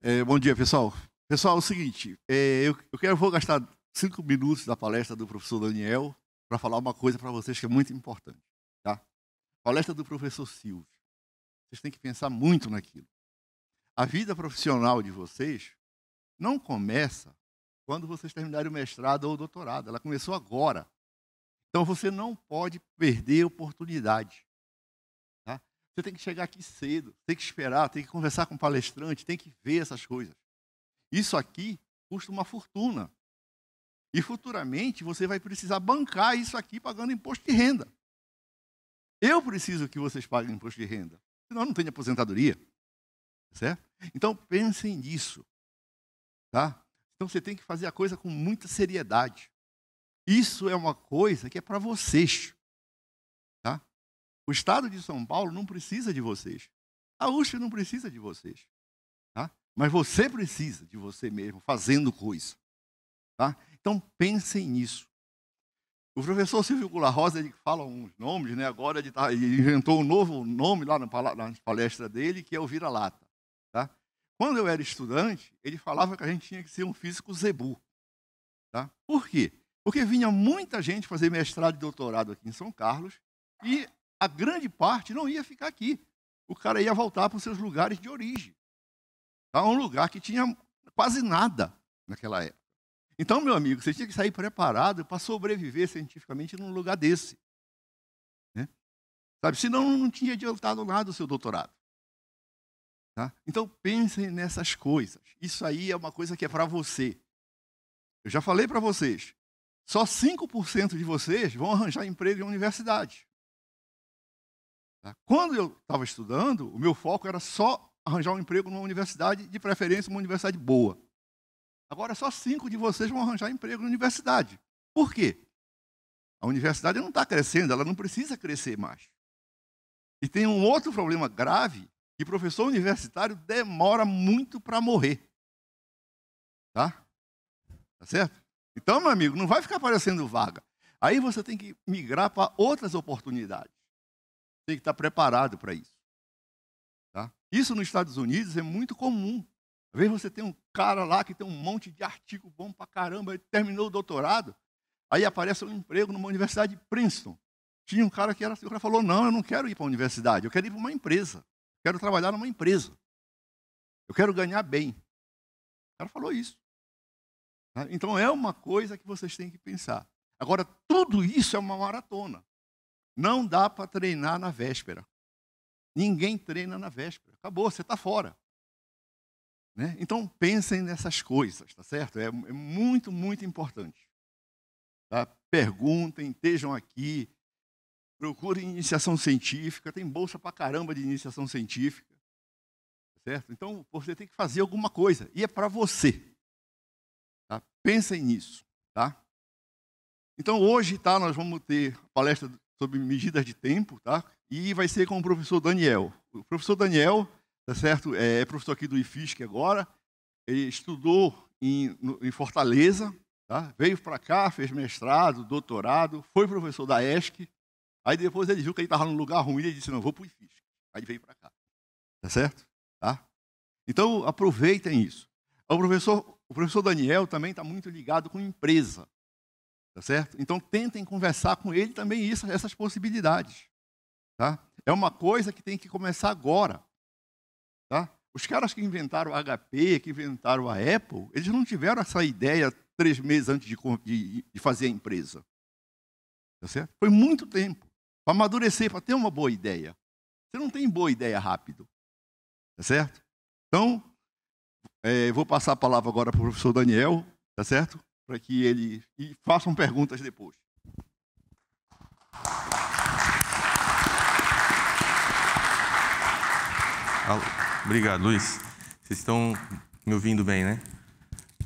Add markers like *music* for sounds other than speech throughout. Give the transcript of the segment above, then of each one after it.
É, bom dia, pessoal. Pessoal, é o seguinte, é, eu, eu, quero, vou gastar cinco minutos da palestra do professor Daniel para falar uma coisa para vocês que é muito importante. Tá? Palestra do professor Silvio. Vocês têm que pensar muito naquilo. A vida profissional de vocês não começa quando vocês terminarem o mestrado ou o doutorado. Ela começou agora. Então você não pode perder oportunidade. Você tem que chegar aqui cedo, tem que esperar, tem que conversar com o palestrante, tem que ver essas coisas. Isso aqui custa uma fortuna. E futuramente você vai precisar bancar isso aqui pagando imposto de renda. Eu preciso que vocês paguem imposto de renda, senão eu não tenho aposentadoria. Certo? Então pensem nisso. Tá? Então você tem que fazer a coisa com muita seriedade. Isso é uma coisa que é para vocês. O estado de São Paulo não precisa de vocês. A USP não precisa de vocês. Tá? Mas você precisa de você mesmo, fazendo coisa. Tá? Então, pensem nisso. O professor Silvio Gula Rosa, ele fala uns nomes, né? agora ele, tá, ele inventou um novo nome lá na, na palestra dele, que é o vira-lata. Tá? Quando eu era estudante, ele falava que a gente tinha que ser um físico zebu. Tá? Por quê? Porque vinha muita gente fazer mestrado e doutorado aqui em São Carlos e a grande parte não ia ficar aqui. O cara ia voltar para os seus lugares de origem. Tá? Um lugar que tinha quase nada naquela época. Então, meu amigo, você tinha que sair preparado para sobreviver cientificamente num lugar desse. Né? Sabe? Senão não tinha adiantado nada o seu doutorado. Tá? Então, pensem nessas coisas. Isso aí é uma coisa que é para você. Eu já falei para vocês, só 5% de vocês vão arranjar emprego em universidade. Né? Quando eu estava estudando, o meu foco era só arranjar um emprego numa universidade, de preferência uma universidade boa. Agora, só cinco de vocês vão arranjar emprego na universidade. Por quê? A universidade não está crescendo, ela não precisa crescer mais. E tem um outro problema grave, que professor universitário demora muito para morrer. Tá? Tá certo? Então, meu amigo, não vai ficar aparecendo vaga. Aí você tem que migrar para outras oportunidades tem que estar preparado para isso. Tá? Isso nos Estados Unidos é muito comum. Às vezes você tem um cara lá que tem um monte de artigo bom para caramba, ele terminou o doutorado, aí aparece um emprego numa universidade de Princeton. Tinha um cara que era, assim, o cara falou: "Não, eu não quero ir para a universidade, eu quero ir para uma empresa. Quero trabalhar numa empresa. Eu quero ganhar bem." O cara falou isso. Tá? Então é uma coisa que vocês têm que pensar. Agora, tudo isso é uma maratona. Não dá para treinar na véspera. Ninguém treina na véspera. Acabou, você está fora. Né? Então, pensem nessas coisas, tá certo? É, é muito, muito importante. Tá? Perguntem, estejam aqui, procurem iniciação científica, tem bolsa para caramba de iniciação científica, tá certo? Então, você tem que fazer alguma coisa, e é para você. Tá? Pensem nisso, tá? Então, hoje, tá, nós vamos ter a palestra sobre medidas de tempo, tá? E vai ser com o professor Daniel. O professor Daniel, tá certo? É, é professor aqui do IFISC agora. Ele estudou em, no, em Fortaleza, tá? Veio para cá, fez mestrado, doutorado, foi professor da ESC. Aí depois ele viu que ele estava num lugar ruim e disse: "Não, vou para o IFISC". Aí veio para cá. Tá certo? Tá? Então, aproveitem isso. O professor, o professor Daniel também está muito ligado com empresa. Tá certo? Então tentem conversar com ele também isso, essas possibilidades. Tá? É uma coisa que tem que começar agora. Tá? Os caras que inventaram o HP, que inventaram a Apple, eles não tiveram essa ideia três meses antes de, de, de fazer a empresa. Tá certo? Foi muito tempo para amadurecer, para ter uma boa ideia. Você não tem boa ideia rápido. Tá certo? Então, é, vou passar a palavra agora para o professor Daniel, tá certo? para que ele e façam perguntas depois. Obrigado, Luiz. Vocês estão me ouvindo bem, né?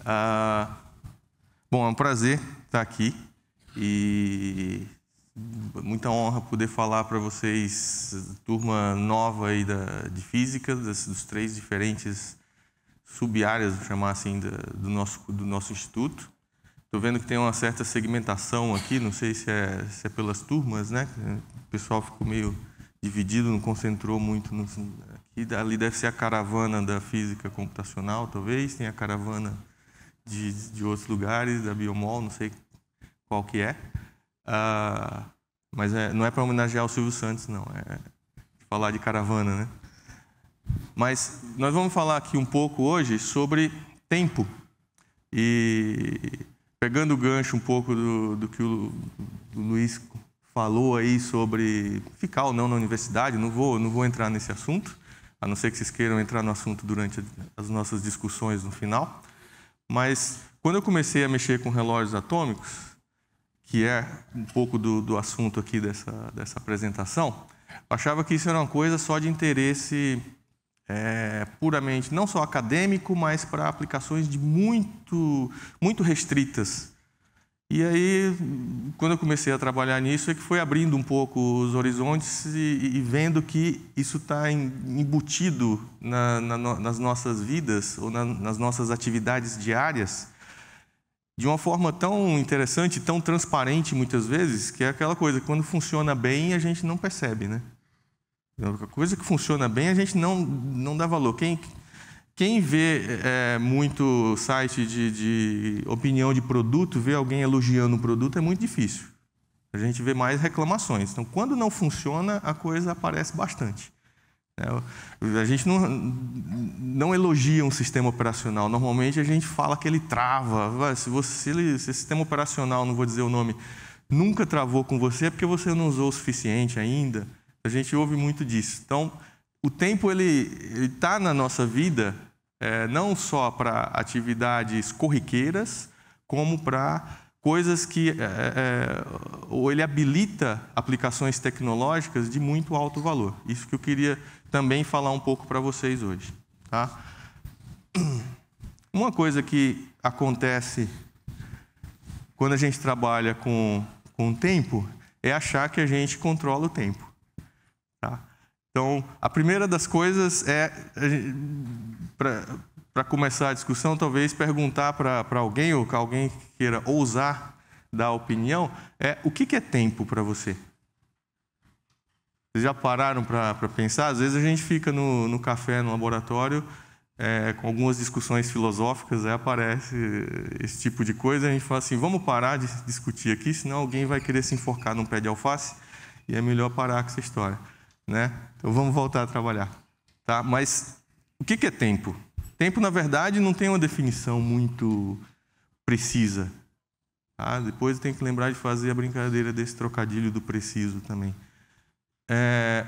Ah, bom, é um prazer estar aqui e muita honra poder falar para vocês, turma nova aí da, de física, das, dos três diferentes sub-áreas, vou chamar assim, da, do, nosso, do nosso instituto. Estou vendo que tem uma certa segmentação aqui, não sei se é, se é pelas turmas, né? O pessoal ficou meio dividido, não concentrou muito. No, aqui, ali deve ser a caravana da física computacional, talvez, tem a caravana de, de outros lugares, da Biomol, não sei qual que é. Ah, mas é, não é para homenagear o Silvio Santos, não, é falar de caravana, né? Mas nós vamos falar aqui um pouco hoje sobre tempo. E pegando o gancho um pouco do, do que o Luiz falou aí sobre ficar ou não na universidade, não vou, não vou entrar nesse assunto, a não ser que vocês queiram entrar no assunto durante as nossas discussões no final. Mas quando eu comecei a mexer com relógios atômicos, que é um pouco do, do assunto aqui dessa, dessa apresentação, eu achava que isso era uma coisa só de interesse é, puramente não só acadêmico, mas para aplicações de muito, muito restritas. E aí, quando eu comecei a trabalhar nisso, é que foi abrindo um pouco os horizontes e, e vendo que isso está embutido na, na, nas nossas vidas ou na, nas nossas atividades diárias de uma forma tão interessante, tão transparente muitas vezes, que é aquela coisa, quando funciona bem a gente não percebe, né? Então, a coisa que funciona bem, a gente não, não dá valor. Quem, quem vê é, muito site de, de, opinião de produto, vê alguém elogiando um produto, é muito difícil. A gente vê mais reclamações. Então, quando não funciona, a coisa aparece bastante. É, a gente não, não elogia um sistema operacional. Normalmente, a gente fala que ele trava. Se, você, se esse sistema operacional, não vou dizer o nome, nunca travou com você, é porque você não usou o suficiente ainda. A gente ouve muito disso. Então, o tempo ele está na nossa vida é, não só para atividades corriqueiras, como para coisas que é, é, é, ou ele habilita aplicações tecnológicas de muito alto valor. Isso que eu queria também falar um pouco para vocês hoje. Tá? *clears throat* Uma coisa que acontece quando a gente trabalha com, com tempo é achar que a gente controla o tempo. Então, a primeira das coisas é, para começar a discussão, talvez perguntar para alguém ou que alguém queira ousar dar opinião, é o que, que é tempo para você? Vocês já pararam para pensar? Às vezes a gente fica no, no café, no laboratório, é, com algumas discussões filosóficas, aí aparece esse tipo de coisa, a gente fala assim, vamos parar de discutir aqui, senão alguém vai querer se enforcar num pé de alface, e é melhor parar com essa história né? Então vamos voltar a trabalhar, tá? Mas o que é tempo? Tempo, na verdade, não tem uma definição muito precisa. Tá? Depois tem que lembrar de fazer a brincadeira desse trocadilho do preciso também. É,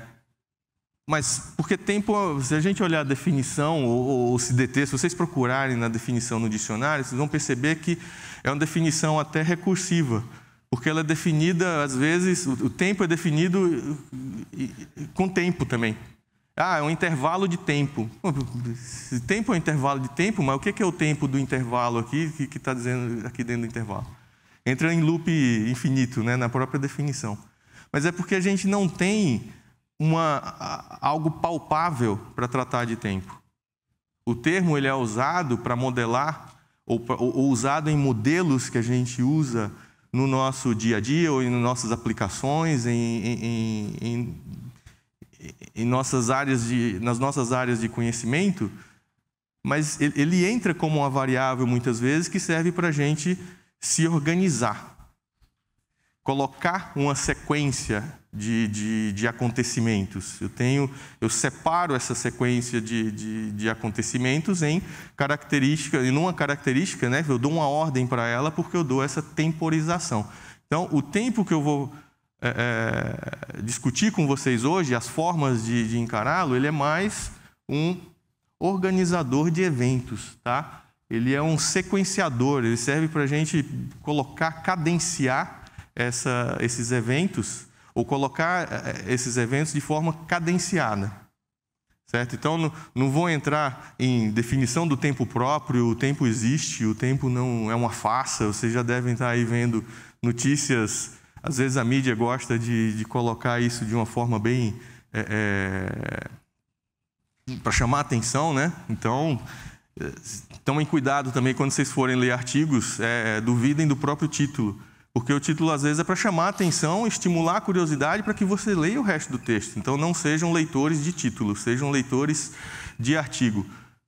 mas porque tempo, se a gente olhar a definição ou, ou, se deter, se vocês procurarem na definição no dicionário, vocês vão perceber que é uma definição até recursiva porque ela é definida, às vezes, o tempo é definido com tempo também. Ah, é um intervalo de tempo. Tempo é um intervalo de tempo, mas o que é, é o tempo do intervalo aqui que está dizendo aqui dentro do intervalo? Entra em loop infinito, né, na própria definição. Mas é porque a gente não tem uma, algo palpável para tratar de tempo. O termo ele é usado para modelar ou, ou usado em modelos que a gente usa no nosso dia a dia ou em nossas aplicações, em, em, em, em nossas áreas de, nas nossas áreas de conhecimento, mas ele, entra como uma variável muitas vezes que serve para a gente se organizar, colocar uma sequência de, de, de, acontecimentos. Eu tenho, eu separo essa sequência de, de, de acontecimentos em característica, e numa característica, né? Eu dou uma ordem para ela porque eu dou essa temporização. Então, o tempo que eu vou é, é, discutir com vocês hoje, as formas de, de encará-lo, ele é mais um organizador de eventos, tá? Ele é um sequenciador. Ele serve para a gente colocar, cadenciar essa, esses eventos ou colocar eh, eh, esses eventos de forma cadenciada. Certo? Então, não, não vou entrar em definição do tempo próprio, o tempo existe, o tempo não é uma farsa, vocês já devem estar aí vendo notícias. Às vezes a mídia gosta de, de colocar isso de uma forma bem. É, eh, é, para chamar atenção, né? Então, tomem cuidado também quando vocês forem ler artigos, é, duvidem do próprio título porque o título, às vezes, é para chamar a atenção, estimular a curiosidade para que você leia o resto do texto. Então, não sejam leitores de título, sejam leitores de artigo.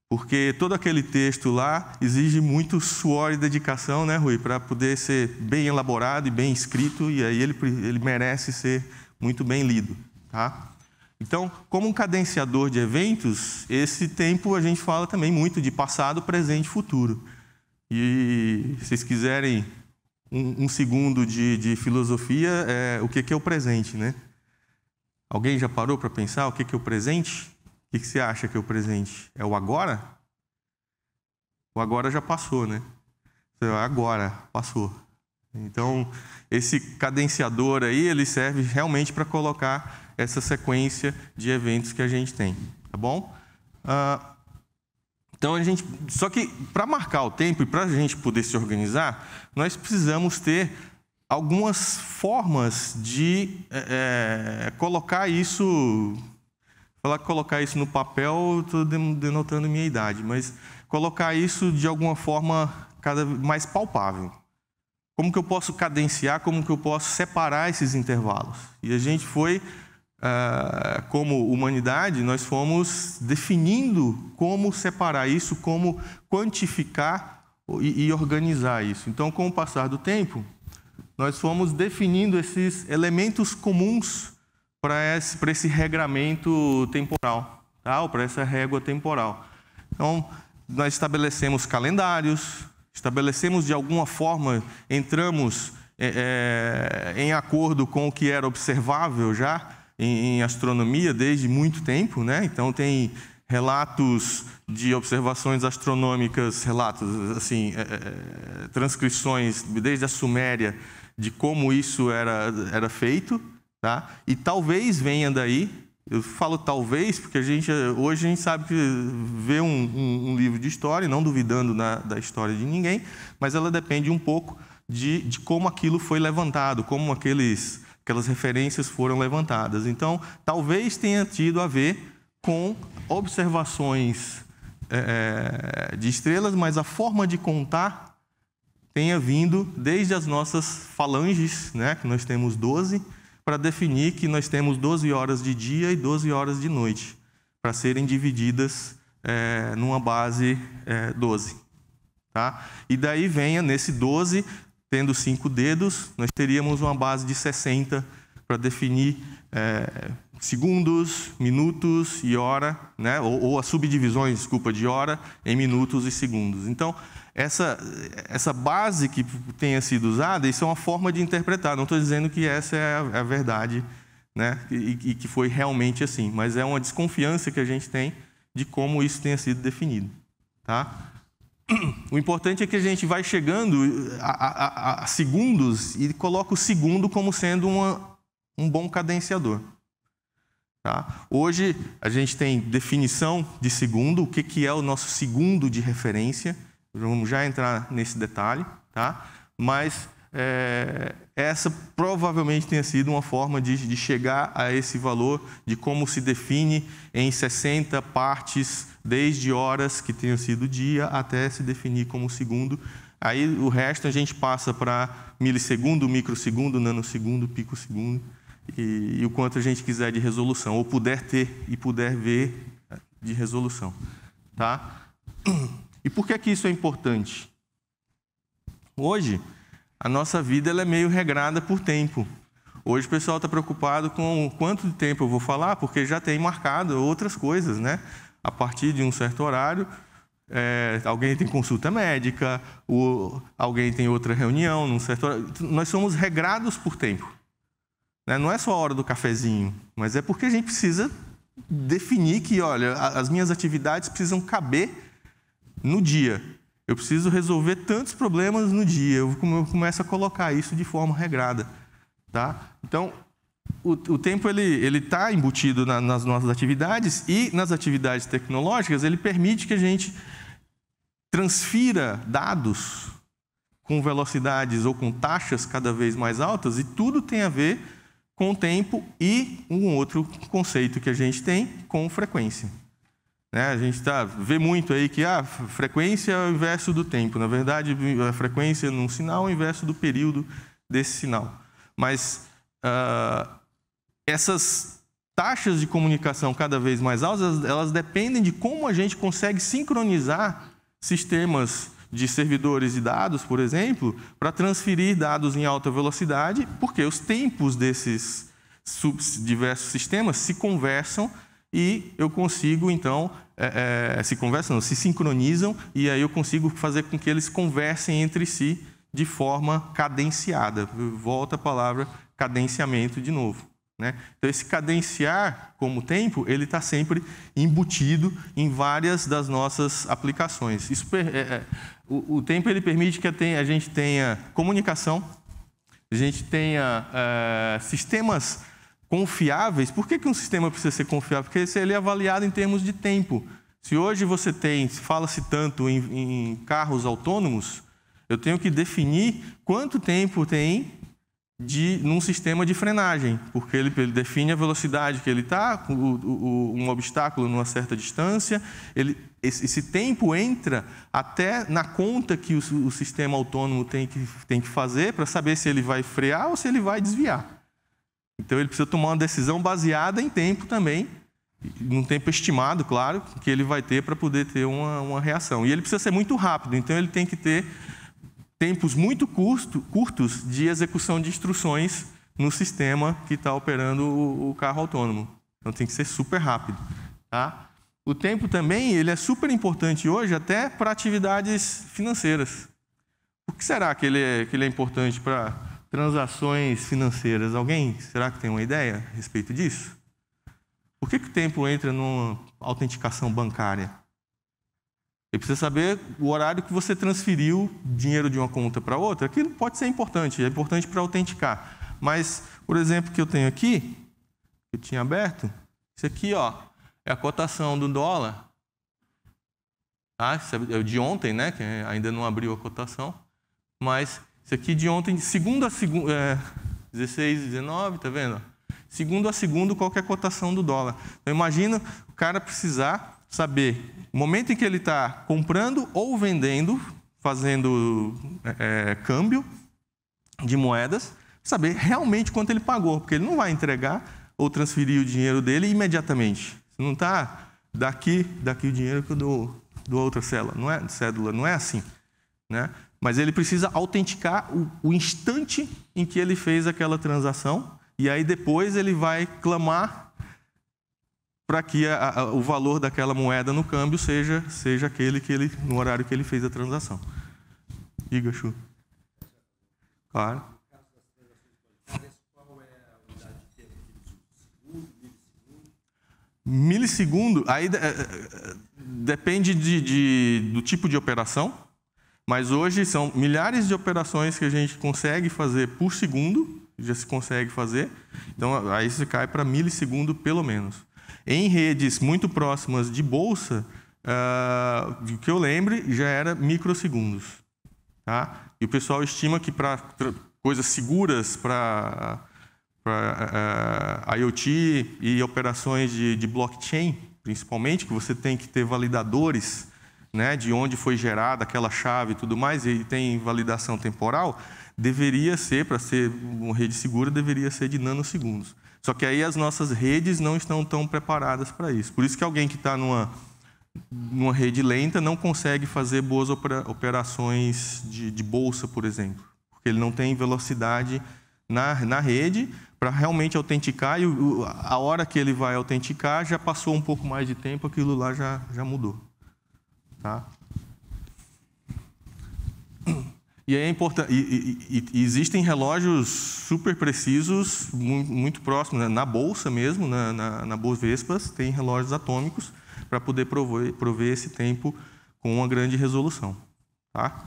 Porque todo aquele texto lá exige muito suor e dedicação, né, Rui? Para poder ser bem elaborado e bem escrito, e aí ele, ele merece ser muito bem lido, tá? Então, como um cadenciador de eventos, esse tempo a gente fala também muito de passado, presente e futuro. E se vocês quiserem um, um segundo de, de filosofia é o que, que é o presente, né? Alguém já parou para pensar o que, que é o presente? O que, que você acha que é o presente? É o agora? O agora já passou, né? É agora, passou. Então, esse cadenciador aí, ele serve realmente para colocar essa sequência de eventos que a gente tem, tá bom? Uh, então a gente, só que para marcar o tempo e para a gente poder se organizar, nós precisamos ter algumas formas de é, colocar isso, falar colocar isso no papel, estou denotando minha idade, mas colocar isso de alguma forma cada mais palpável. Como que eu posso cadenciar? Como que eu posso separar esses intervalos? E a gente foi ah, como humanidade, nós fomos definindo como separar isso, como quantificar e, e organizar isso. Então, com o passar do tempo, nós fomos definindo esses elementos comuns para esse, esse regramento temporal, tá? ou para essa régua temporal. Então, nós estabelecemos calendários, estabelecemos de alguma forma, entramos é, é, em acordo com o que era observável já, em, em astronomia desde muito tempo, né? Então tem relatos de observações astronômicas, relatos assim, é, é, é, transcrições desde a Suméria de como isso era, era feito, tá? E talvez venha daí. Eu falo talvez porque a gente hoje a gente sabe que vê um, um, um livro de história, não duvidando na, da história de ninguém, mas ela depende um pouco de, de como aquilo foi levantado, como aqueles aquelas referências foram levantadas. Então, talvez tenha tido a ver com observações é, é, de estrelas, mas a forma de contar tenha vindo desde as nossas falanges, né, que nós temos 12, para definir que nós temos 12 horas de dia e 12 horas de noite, para serem divididas é, numa base é, 12. Tá? E daí venha, nesse 12, tendo cinco dedos, nós teríamos uma base de 60 para definir é, segundos, minutos e hora, né? ou, ou as subdivisões, desculpa, de hora em minutos e segundos. Então, essa, essa base que tenha sido usada, isso é uma forma de interpretar. Não estou dizendo que essa é a, é a verdade né? E, e que foi realmente assim, mas é uma desconfiança que a gente tem de como isso tenha sido definido. Tá? O importante é que a gente vai chegando a, a, a segundos e coloca o segundo como sendo uma, um bom cadenciador. Tá? Hoje a gente tem definição de segundo, o que, que é o nosso segundo de referência. Vamos já entrar nesse detalhe. Tá? Mas é, essa provavelmente tenha sido uma forma de, de chegar a esse valor, de como se define em 60 partes, desde horas que tenha sido dia até se definir como segundo. Aí o resto a gente passa para milissegundo, microsegundo, nanosegundo, picosegundo e, e o quanto a gente quiser de resolução, ou puder ter e puder ver de resolução. Tá? E por que, que isso é importante? Hoje, a nossa vida ela é meio regrada por tempo. Hoje o pessoal está preocupado com quanto de tempo eu vou falar, porque já tem marcado outras coisas, né? A partir de um certo horário, é, alguém tem consulta médica, ou alguém tem outra reunião num certo horário. Nós somos regrados por tempo. Né? Não é só a hora do cafezinho, mas é porque a gente precisa definir que, olha, as minhas atividades precisam caber no dia. Eu preciso resolver tantos problemas no dia. Eu começo a colocar isso de forma regrada. Tá? Então, o, o tempo ele está embutido na, nas nossas atividades e nas atividades tecnológicas ele permite que a gente transfira dados com velocidades ou com taxas cada vez mais altas e tudo tem a ver com o tempo e um outro conceito que a gente tem com frequência. Né? A gente tá, vê muito aí que a ah, frequência é o inverso do tempo. Na verdade, a frequência num sinal é o inverso do período desse sinal. Mas uh, essas taxas de comunicação cada vez mais altas, elas dependem de como a gente consegue sincronizar sistemas de servidores e dados, por exemplo, para transferir dados em alta velocidade, porque os tempos desses diversos sistemas se conversam e eu consigo, então, é, é, se conversam, se sincronizam, e aí eu consigo fazer com que eles conversem entre si de forma cadenciada. Volta a palavra cadenciamento de novo. Né? Então, esse cadenciar como tempo, ele está sempre embutido em várias das nossas aplicações. Isso, é, é, o, o, tempo ele permite que a gente tenha comunicação, a gente tenha é, sistemas confiáveis. Por que, que um sistema precisa ser confiável? Porque ele é avaliado em termos de tempo. Se hoje você tem, fala-se tanto em, em carros autônomos, eu tenho que definir quanto tempo tem de, num sistema de frenagem, porque ele, ele define a velocidade que ele está, um obstáculo numa certa distância. Ele, esse, esse, tempo entra até na conta que o, o sistema autônomo tem que, tem que fazer para saber se ele vai frear ou se ele vai desviar. Então ele precisa tomar uma decisão baseada em tempo também, num tempo estimado, claro, que ele vai ter para poder ter uma, uma, reação. E ele precisa ser muito rápido, então ele tem que ter tempos muito curto, curtos de execução de instruções no sistema que está operando o, o, carro autônomo. Então tem que ser super rápido. Tá? O tempo também ele é super importante hoje até para atividades financeiras. Por que será que ele é, que ele é importante para transações financeiras. Alguém, será que tem uma ideia a respeito disso? Por que, que o templo entra numa autenticação bancária? Ele precisa saber o horário que você transferiu dinheiro de uma conta para outra. Aquilo pode ser importante, é importante para autenticar. Mas, por exemplo, que eu tenho aqui, que eu tinha aberto, isso aqui ó, é a cotação do dólar. Ah, é de ontem, né? Que ainda não abriu a cotação. Mas isso aqui de ontem, segundo a segundo, é, 16, 19, tá vendo? Segundo a segundo, qual é a cotação do dólar. Então imagina o cara precisar saber o momento em que ele está comprando ou vendendo, fazendo é, é, câmbio de moedas, saber realmente quanto ele pagou, porque ele não vai entregar ou transferir o dinheiro dele imediatamente. Você não está daqui, daqui o dinheiro que eu dou, dou outra célula, não é cédula, não é assim, né? mas ele precisa autenticar o, o instante em que ele fez aquela transação e aí depois ele vai clamar para que a, a, o valor daquela moeda no câmbio seja seja aquele que ele no horário que ele fez a transação. Diga, Claro. Milissegundo, aí eh, eh, depende de, de, do tipo de operação. Mas hoje são milhares de operações que a gente consegue fazer por segundo, já se consegue fazer. Então aí se cai para milissegundo pelo menos. Em redes muito próximas de bolsa, uh, ah, do que eu lembre, já era microsegundos. Tá? E o pessoal estima que para coisas seguras, para uh, ah, ah, IoT e operações de, de blockchain, principalmente, que você tem que ter validadores né, de onde foi gerada aquela chave e tudo mais, e tem validação temporal, deveria ser, para ser uma rede segura, deveria ser de nanosegundos. Só que aí as nossas redes não estão tão preparadas para isso. Por isso que alguém que está numa, numa rede lenta não consegue fazer boas operações de, de bolsa, por exemplo, porque ele não tem velocidade na, na rede para realmente autenticar e a hora que ele vai autenticar já passou um pouco mais de tempo, aquilo lá já, já mudou. Tá? E, é importante, e, e, e, existem relógios super precisos, muito, muito próximos, né? na bolsa mesmo, na, na, na Bovespas, tem relógios atômicos para poder prover, prover esse tempo com uma grande resolução. Tá?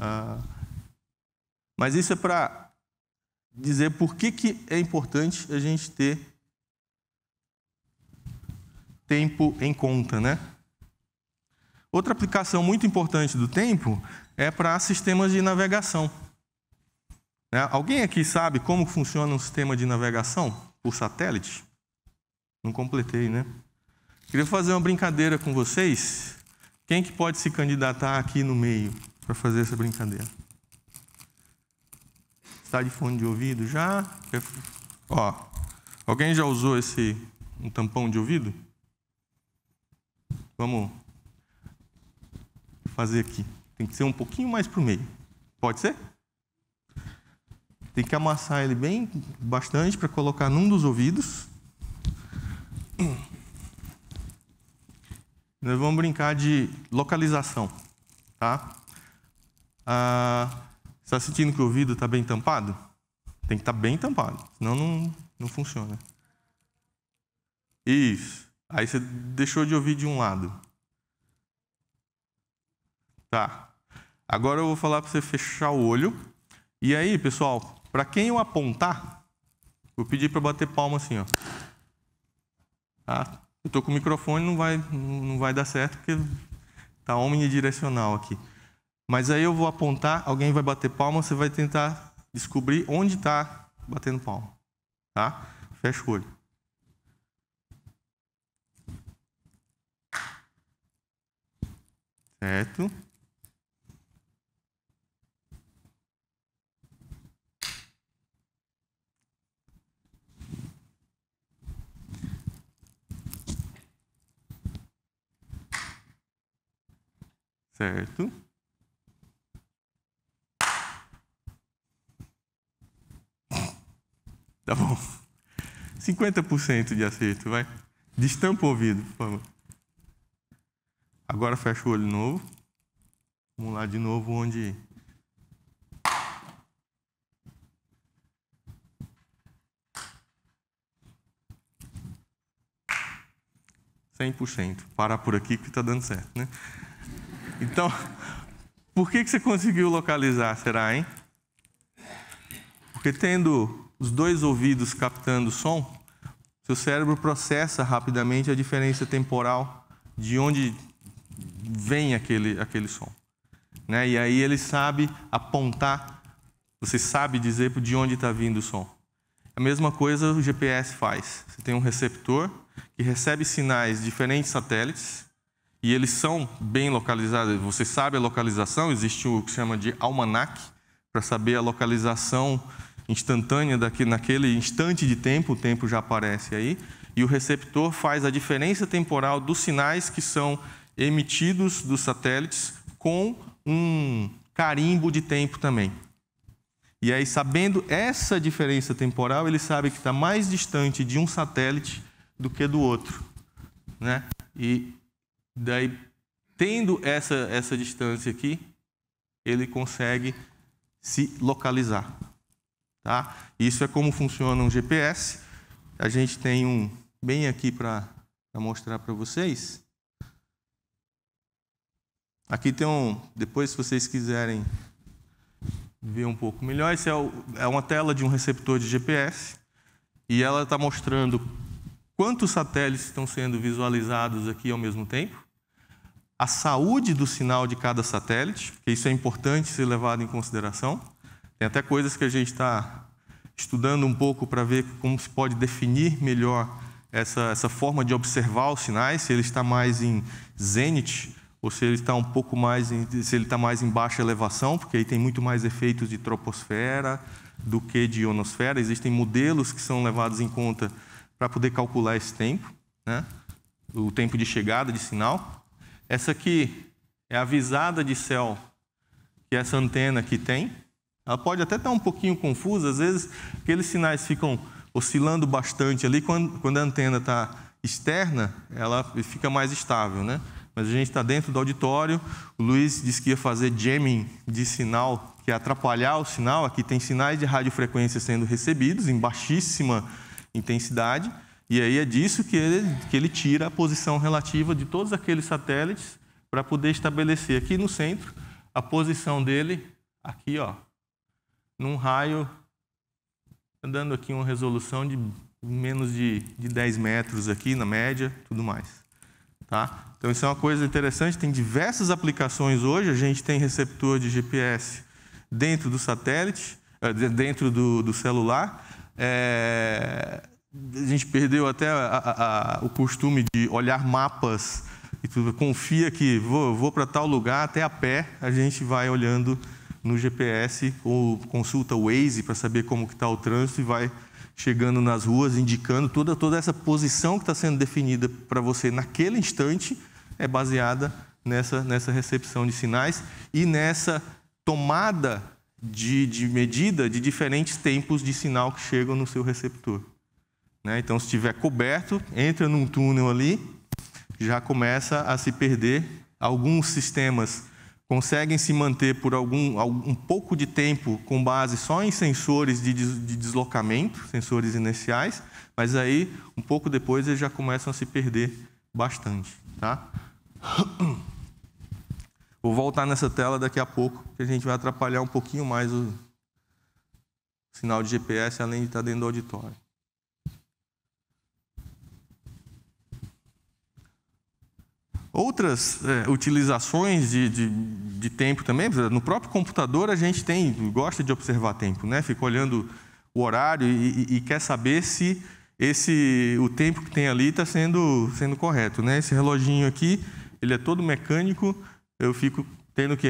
Ah, mas isso é para dizer por que, que é importante a gente ter tempo em conta, né? Outra aplicação muito importante do tempo é para sistemas de navegação. Né? Alguém aqui sabe como funciona um sistema de navegação por satélite? Não completei, né? Queria fazer uma brincadeira com vocês. Quem que pode se candidatar aqui no meio para fazer essa brincadeira? Está de fone de ouvido já? Ó, alguém já usou esse um tampão de ouvido? Vamos fazer aqui. Tem que ser um pouquinho mais para o meio. Pode ser? Tem que amassar ele bem, bastante, para colocar num dos ouvidos. Nós vamos brincar de localização, tá? Ah, está sentindo que o ouvido está bem tampado? Tem que estar tá bem tampado, senão não, não funciona. Isso. Aí você deixou de ouvir de um lado. Tá. Agora eu vou falar para você fechar o olho. E aí, pessoal, para quem eu apontar, vou pedir para bater palma assim, ó. Tá? Eu tô com o microfone, não vai, não vai dar certo porque tá omnidirecional aqui. Mas aí eu vou apontar, alguém vai bater palma, você vai tentar descobrir onde está batendo palma, tá? Fecha o olho. Certo? Certo. Tá bom. 50% de acerto, vai. Destampa o ouvido, por favor. Agora fecha o olho de novo. Vamos lá de novo onde. 100%. por cento. Parar por aqui que está dando certo, né? Então, por que, que você conseguiu localizar, será, hein? Porque tendo os dois ouvidos captando som, seu cérebro processa rapidamente a diferença temporal de onde vem aquele, aquele som. Né? E aí ele sabe apontar, você sabe dizer de onde está vindo o som. A mesma coisa o GPS faz. Você tem um receptor que recebe sinais de diferentes satélites e eles são bem localizados. Você sabe a localização, existe o que se chama de almanac, para saber a localização instantânea daqui, naquele instante de tempo, o tempo já aparece aí, e o receptor faz a diferença temporal dos sinais que são emitidos dos satélites com um carimbo de tempo também. E aí, sabendo essa diferença temporal, ele sabe que está mais distante de um satélite do que do outro. Né? E Daí, tendo essa, essa distância aqui, ele consegue se localizar. Tá? Isso é como funciona um GPS. A gente tem um bem aqui para mostrar para vocês. Aqui tem um, depois se vocês quiserem ver um pouco melhor, isso é, é uma tela de um receptor de GPS e ela está mostrando quantos satélites estão sendo visualizados aqui ao mesmo tempo a saúde do sinal de cada satélite, que isso é importante ser levado em consideração. Tem até coisas que a gente está estudando um pouco para ver como se pode definir melhor essa, essa forma de observar os sinais, se ele está mais em zênite ou se ele está um pouco mais em, se ele está mais em baixa elevação, porque aí tem muito mais efeitos de troposfera do que de ionosfera. Existem modelos que são levados em conta para poder calcular esse tempo, né? o tempo de chegada de sinal. Essa aqui é a visada de céu que essa antena que tem. Ela pode até estar um pouquinho confusa, às vezes aqueles sinais ficam oscilando bastante ali. Quando, a antena está externa, ela fica mais estável, né? Mas a gente está dentro do auditório. O Luiz disse que ia fazer jamming de sinal, que ia atrapalhar o sinal. Aqui tem sinais de radiofrequência sendo recebidos em baixíssima intensidade. E aí é disso que ele, que ele tira a posição relativa de todos aqueles satélites para poder estabelecer aqui no centro a posição dele aqui, ó, num raio, dando aqui uma resolução de menos de, de 10 metros aqui na média, tudo mais. Tá? Então isso é uma coisa interessante, tem diversas aplicações hoje, a gente tem receptor de GPS dentro do satélite, eh, dentro do, do celular, é, a gente perdeu até a, a, o costume de olhar mapas e tudo. Confia que vou, vou para tal lugar até a pé, a gente vai olhando no GPS ou consulta o Waze para saber como que está o trânsito e vai chegando nas ruas, indicando toda, toda essa posição que está sendo definida para você naquele instante é baseada nessa, nessa recepção de sinais e nessa tomada de, de medida de diferentes tempos de sinal que chegam no seu receptor. Né? Então, se estiver coberto, entra num túnel ali, já começa a se perder. Alguns sistemas conseguem se manter por algum, algum pouco de tempo com base só em sensores de, de deslocamento, sensores iniciais, mas aí, um pouco depois, eles já começam a se perder bastante. Tá? *clears throat* Vou voltar nessa tela daqui a pouco, que a gente vai atrapalhar um pouquinho mais o sinal de GPS, além de estar dentro do auditório. Outras é, utilizações de, de, de, tempo também, no próprio computador a gente tem, gosta de observar tempo, né? fica olhando o horário e, e, e quer saber se esse, o tempo que tem ali está sendo, sendo correto. Né? Esse reloginho aqui, ele é todo mecânico, eu fico tendo que,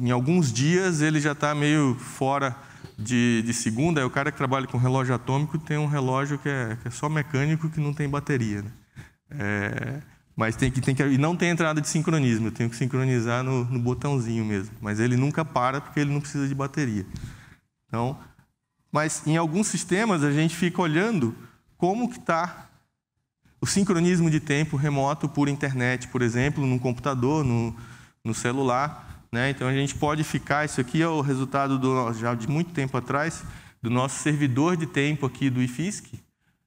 em alguns dias, ele já está meio fora de, de segunda. Aí o cara que trabalha com relógio atômico tem um relógio que é, que é só mecânico, que não tem bateria. Né? É... Mas tem que, tem que, e não tem entrada de sincronismo, eu tenho que sincronizar no, no botãozinho mesmo. Mas ele nunca para porque ele não precisa de bateria. Então, mas em alguns sistemas a gente fica olhando como que está o sincronismo de tempo remoto por internet, por exemplo, num computador, no, no celular. Né? Então a gente pode ficar, isso aqui é o resultado do, já de muito tempo atrás, do nosso servidor de tempo aqui do IFISC.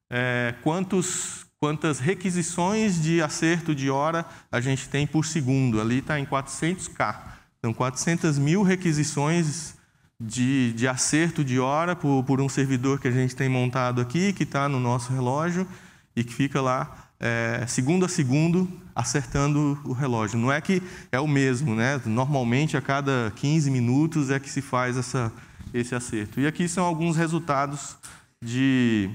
É, quantos, quantas requisições de acerto de hora a gente tem por segundo. Ali está em 400K. Então, 400 mil requisições de, de acerto de hora por, por, um servidor que a gente tem montado aqui, que está no nosso relógio e que fica lá é, segundo a segundo acertando o relógio. Não é que é o mesmo, né? Normalmente a cada 15 minutos é que se faz essa, esse acerto. E aqui são alguns resultados de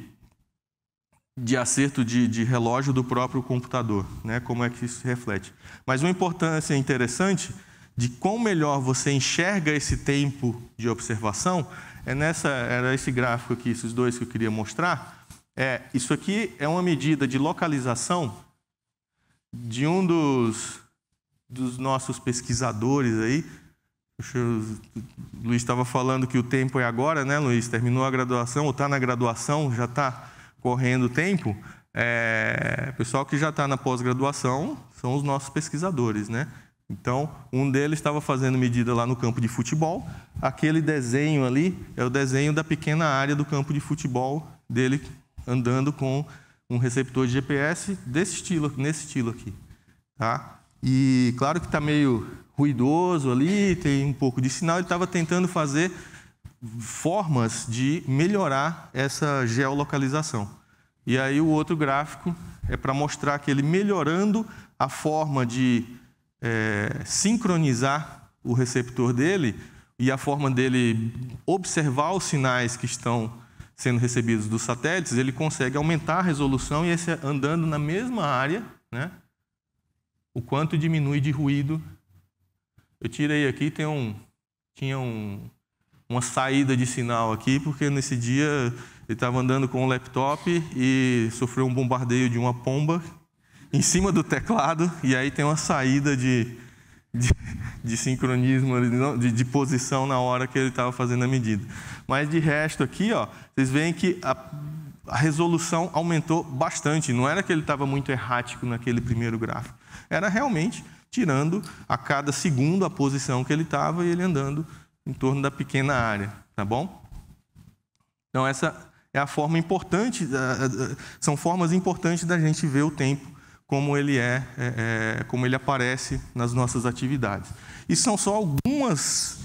de acerto de, de, relógio do próprio computador, né? como é que isso se reflete. Mas uma importância interessante de quão melhor você enxerga esse tempo de observação é nessa era esse gráfico aqui, esses dois que eu queria mostrar. É, isso aqui é uma medida de localização de um dos, dos nossos pesquisadores aí. Luiz estava falando que o tempo é agora, né, Luiz? Terminou a graduação ou está na graduação, já está correndo o tempo, é, pessoal que já está na pós-graduação são os nossos pesquisadores, né? Então, um deles estava fazendo medida lá no campo de futebol. Aquele desenho ali é o desenho da pequena área do campo de futebol dele andando com um receptor de GPS desse estilo, nesse estilo aqui, tá? E claro que está meio ruidoso ali, tem um pouco de sinal. Ele estava tentando fazer formas de melhorar essa geolocalização. E aí o outro gráfico é para mostrar que ele melhorando a forma de é, sincronizar o receptor dele e a forma dele observar os sinais que estão sendo recebidos dos satélites, ele consegue aumentar a resolução e esse, andando na mesma área, né, o quanto diminui de ruído. Eu tirei aqui, tem um, tinha um, uma saída de sinal aqui, porque nesse dia ele estava andando com o um laptop e sofreu um bombardeio de uma pomba em cima do teclado, e aí tem uma saída de, de, de sincronismo, de, de, posição na hora que ele estava fazendo a medida. Mas de resto aqui, ó, vocês veem que a, a resolução aumentou bastante. Não era que ele estava muito errático naquele primeiro gráfico. Era realmente tirando a cada segundo a posição que ele estava e ele andando em torno da pequena área, tá bom? Então essa é a forma importante, são formas importantes da gente ver o tempo como ele é, é, é como ele aparece nas nossas atividades. E são só algumas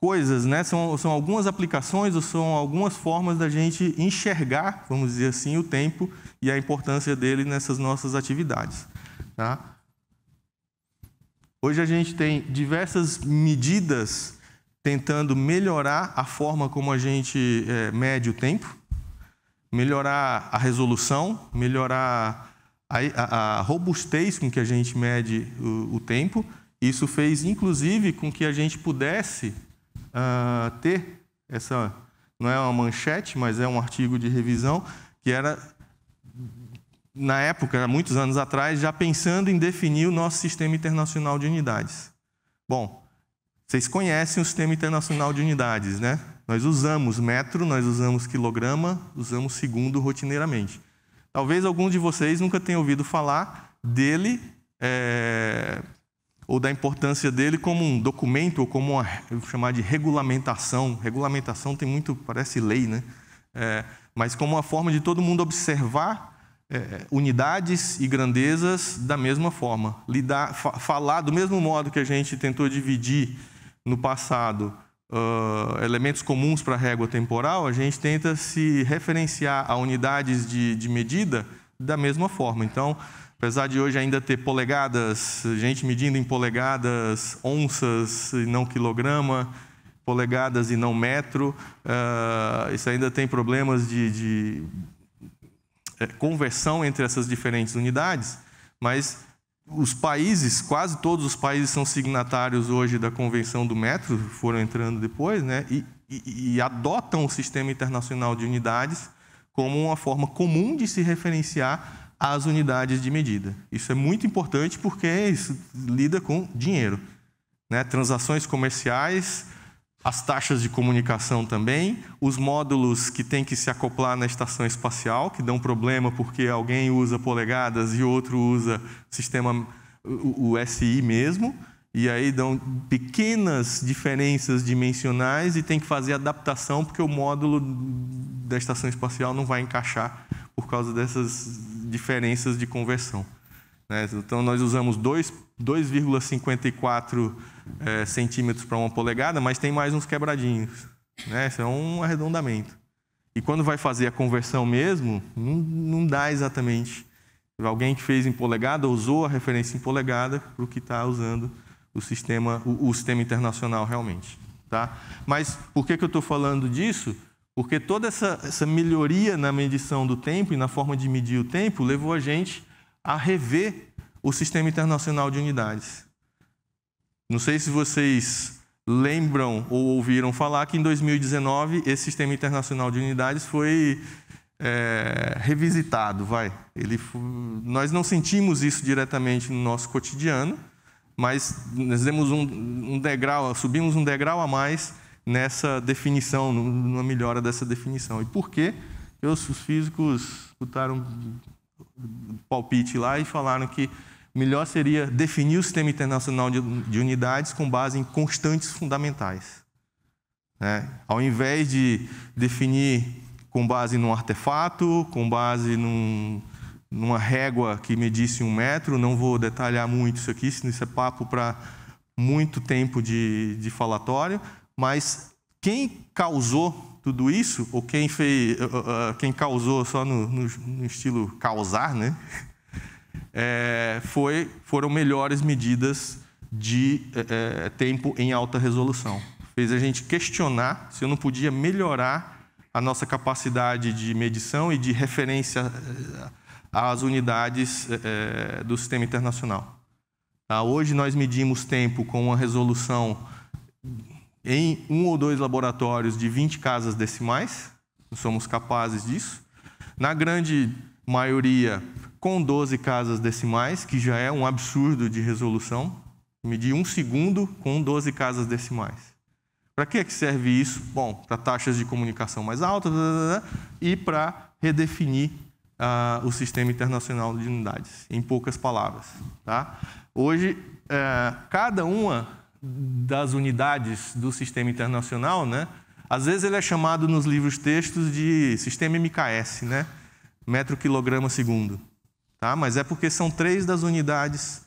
coisas, né? São, são algumas aplicações ou são algumas formas da gente enxergar, vamos dizer assim, o tempo e a importância dele nessas nossas atividades, tá? Hoje a gente tem diversas medidas tentando melhorar a forma como a gente é, mede o tempo, melhorar a resolução, melhorar a, a, a, robustez com que a gente mede o, o, tempo. Isso fez, inclusive, com que a gente pudesse uh, ter essa, não é uma manchete, mas é um artigo de revisão, que era, na época, muitos anos atrás, já pensando em definir o nosso sistema internacional de unidades. Bom, vocês conhecem o Sistema Internacional de Unidades, né? Nós usamos metro, nós usamos quilograma, usamos segundo rotineiramente. Talvez alguns de vocês nunca tenham ouvido falar dele é, ou da importância dele como um documento ou como uma, eu vou chamar de regulamentação. Regulamentação tem muito, parece lei, né? É, mas como uma forma de todo mundo observar é, unidades e grandezas da mesma forma. Lidar, fa falar do mesmo modo que a gente tentou dividir no passado, uh, elementos comuns para a régua temporal, a gente tenta se referenciar a unidades de, de medida da mesma forma. Então, apesar de hoje ainda ter polegadas, gente medindo em polegadas, onças e não quilograma, polegadas e não metro, uh, isso ainda tem problemas de, de, é, conversão entre essas diferentes unidades, mas os países, quase todos os países são signatários hoje da Convenção do Metro, foram entrando depois, né? E, e, e adotam o Sistema Internacional de Unidades como uma forma comum de se referenciar às unidades de medida. Isso é muito importante porque isso lida com dinheiro, né? Transações comerciais as taxas de comunicação também, os módulos que têm que se acoplar na estação espacial, que dão problema porque alguém usa polegadas e outro usa sistema o SI mesmo, e aí dão pequenas diferenças dimensionais e tem que fazer adaptação porque o módulo da estação espacial não vai encaixar por causa dessas diferenças de conversão. Né? Então nós usamos dois 2,54 é, centímetros para uma polegada, mas tem mais uns quebradinhos. Né? Isso é um arredondamento. E quando vai fazer a conversão mesmo, não, não dá exatamente. Alguém que fez em polegada usou a referência em polegada para o que está usando o sistema, o, o, sistema internacional realmente. Tá? Mas por que, que eu estou falando disso? Porque toda essa, essa melhoria na medição do tempo e na forma de medir o tempo levou a gente a rever o Sistema Internacional de Unidades. Não sei se vocês lembram ou ouviram falar que em 2019 esse Sistema Internacional de Unidades foi é, revisitado, vai. Ele, nós não sentimos isso diretamente no nosso cotidiano, mas nós demos um, um degrau, subimos um degrau a mais nessa definição, numa melhora dessa definição. E por quê? os físicos botaram palpite lá e falaram que melhor seria definir o sistema internacional de, unidades com base em constantes fundamentais. Né? Ao invés de definir com base num artefato, com base num, numa régua que medisse um metro, não vou detalhar muito isso aqui, senão isso é papo para muito tempo de, de falatório, mas quem causou tudo isso, ou quem, fez, eh, eh, eh, quem causou só no, no, no estilo causar, né? é, foi, foram melhores medidas de é, é, tempo em alta resolução. Fez a gente questionar se eu não podia melhorar a nossa capacidade de medição e de referência é, às unidades é, é, do sistema internacional. Tá? Hoje nós medimos tempo com uma resolução em um ou dois laboratórios de 20 casas decimais, somos capazes disso. Na grande maioria, com 12 casas decimais, que já é um absurdo de resolução, medir um segundo com 12 casas decimais. Para que serve isso? Bom, para taxas de comunicação mais altas e para redefinir uh, o sistema internacional de unidades, em poucas palavras. Tá? Hoje, uh, cada uma das unidades do sistema internacional, né, às vezes ele é chamado nos livros textos de sistema MKS, né, metro quilograma segundo tá? mas é porque são três das unidades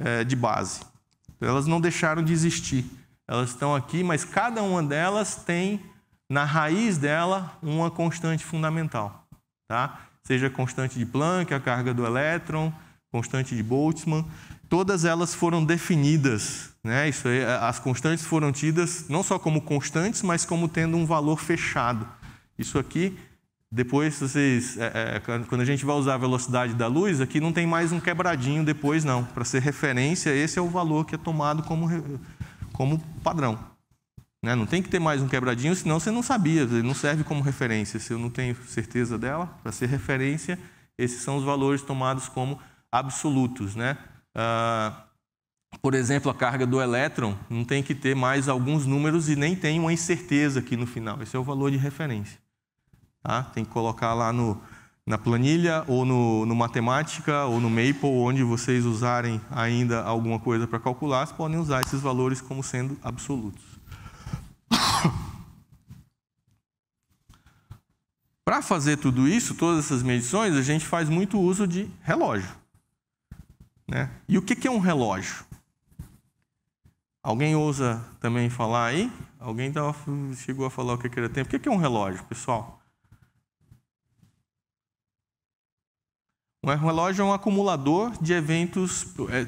é, de base. Então, elas não deixaram de existir. Elas estão aqui, mas cada uma delas tem na raiz dela uma constante fundamental. Tá? Seja a constante de Planck, a carga do elétron, constante de Boltzmann, todas elas foram definidas. Né? Isso aí, eh, as constantes foram tidas não só como constantes, mas como tendo um valor fechado. Isso aqui depois, vocês, é, é, quando a gente vai usar a velocidade da luz, aqui não tem mais um quebradinho depois, não. Para ser referência, esse é o valor que é tomado como, como padrão. Né? Não tem que ter mais um quebradinho, senão você não sabia, não serve como referência. Se eu não tenho certeza dela, para ser referência, esses são os valores tomados como absolutos. Né? Ah, por exemplo, a carga do elétron não tem que ter mais alguns números e nem tem uma incerteza aqui no final. Esse é o valor de referência. Tá? Tem que colocar lá no, na planilha ou no, no Matemática ou no Maple, onde vocês usarem ainda alguma coisa para calcular, vocês podem usar esses valores como sendo absolutos. *coughs* Para fazer tudo isso, todas essas medições, a gente faz muito uso de relógio. Né? E o que é um relógio? Alguém ousa também falar aí? Alguém chegou a falar o que era tempo? O que é um relógio, pessoal? Né? Um relógio é um acumulador de eventos, é,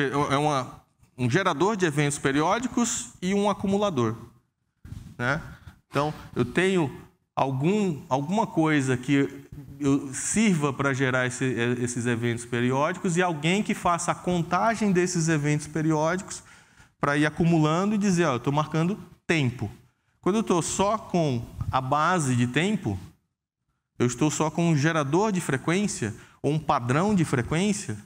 é, é, uma, um gerador de eventos periódicos e um acumulador. Né? Então, eu tenho algum, alguma coisa que eu, sirva para gerar esse, é, esses eventos periódicos e alguém que faça a contagem desses eventos periódicos para ir acumulando e dizer, ó, eu estou marcando tempo. Quando eu estou só com a base de tempo, eu estou só com um gerador de frequência ou um padrão de frequência,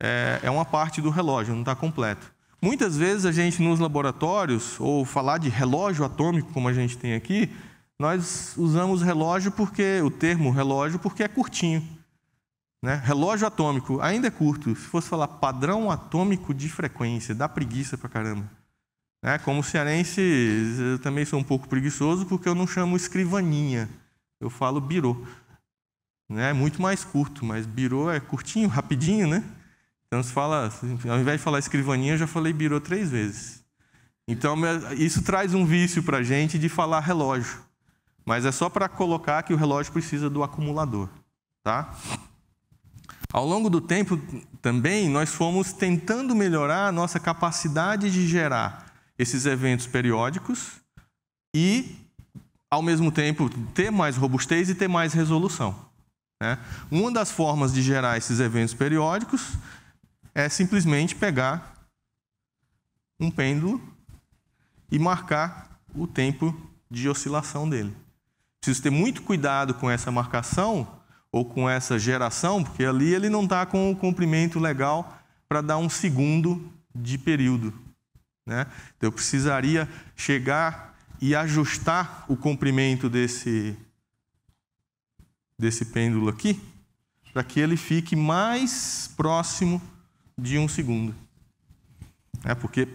é, é uma parte do relógio, não está completo. Muitas vezes a gente nos laboratórios, ou falar de relógio atômico, como a gente tem aqui, nós usamos relógio porque, o termo relógio, porque é curtinho. Né? Relógio atômico ainda é curto. Se fosse falar padrão atômico de frequência, dá preguiça pra caramba. Né? Como cearense, eu também sou um pouco preguiçoso porque eu não chamo escrivaninha eu falo birô. Né? É muito mais curto, mas birô é curtinho, rapidinho, né? Então, se fala, ao invés de falar escrivaninha, eu já falei birô três vezes. Então, isso traz um vício para a gente de falar relógio. Mas é só para colocar que o relógio precisa do acumulador. Tá? Ao longo do tempo, também, nós fomos tentando melhorar a nossa capacidade de gerar esses eventos periódicos e ao mesmo tempo, ter mais robustez e ter mais resolução. Né? Uma das formas de gerar esses eventos periódicos é simplesmente pegar um pêndulo e marcar o tempo de oscilação dele. Preciso ter muito cuidado com essa marcação ou com essa geração, porque ali ele não está com o comprimento legal para dar um segundo de período. Né? Então, eu precisaria chegar e ajustar o comprimento desse, desse pêndulo aqui, para que ele fique mais próximo de um segundo. É porque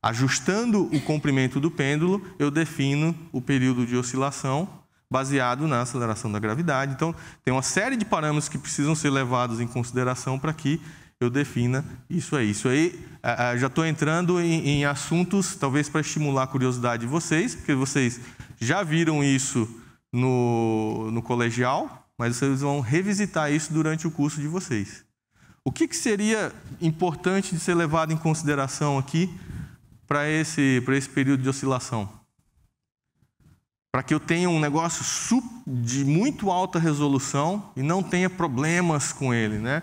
ajustando o comprimento do pêndulo, eu defino o período de oscilação baseado na aceleração da gravidade. Então, tem uma série de parâmetros que precisam ser levados em consideração para que eu defina isso aí. Isso aí já estou entrando em, em, assuntos, talvez para estimular a curiosidade de vocês, porque vocês já viram isso no, no colegial, mas vocês vão revisitar isso durante o curso de vocês. O que, que seria importante de ser levado em consideração aqui para esse, esse período de oscilação? Para que eu tenha um negócio de muito alta resolução e não tenha problemas com ele, né?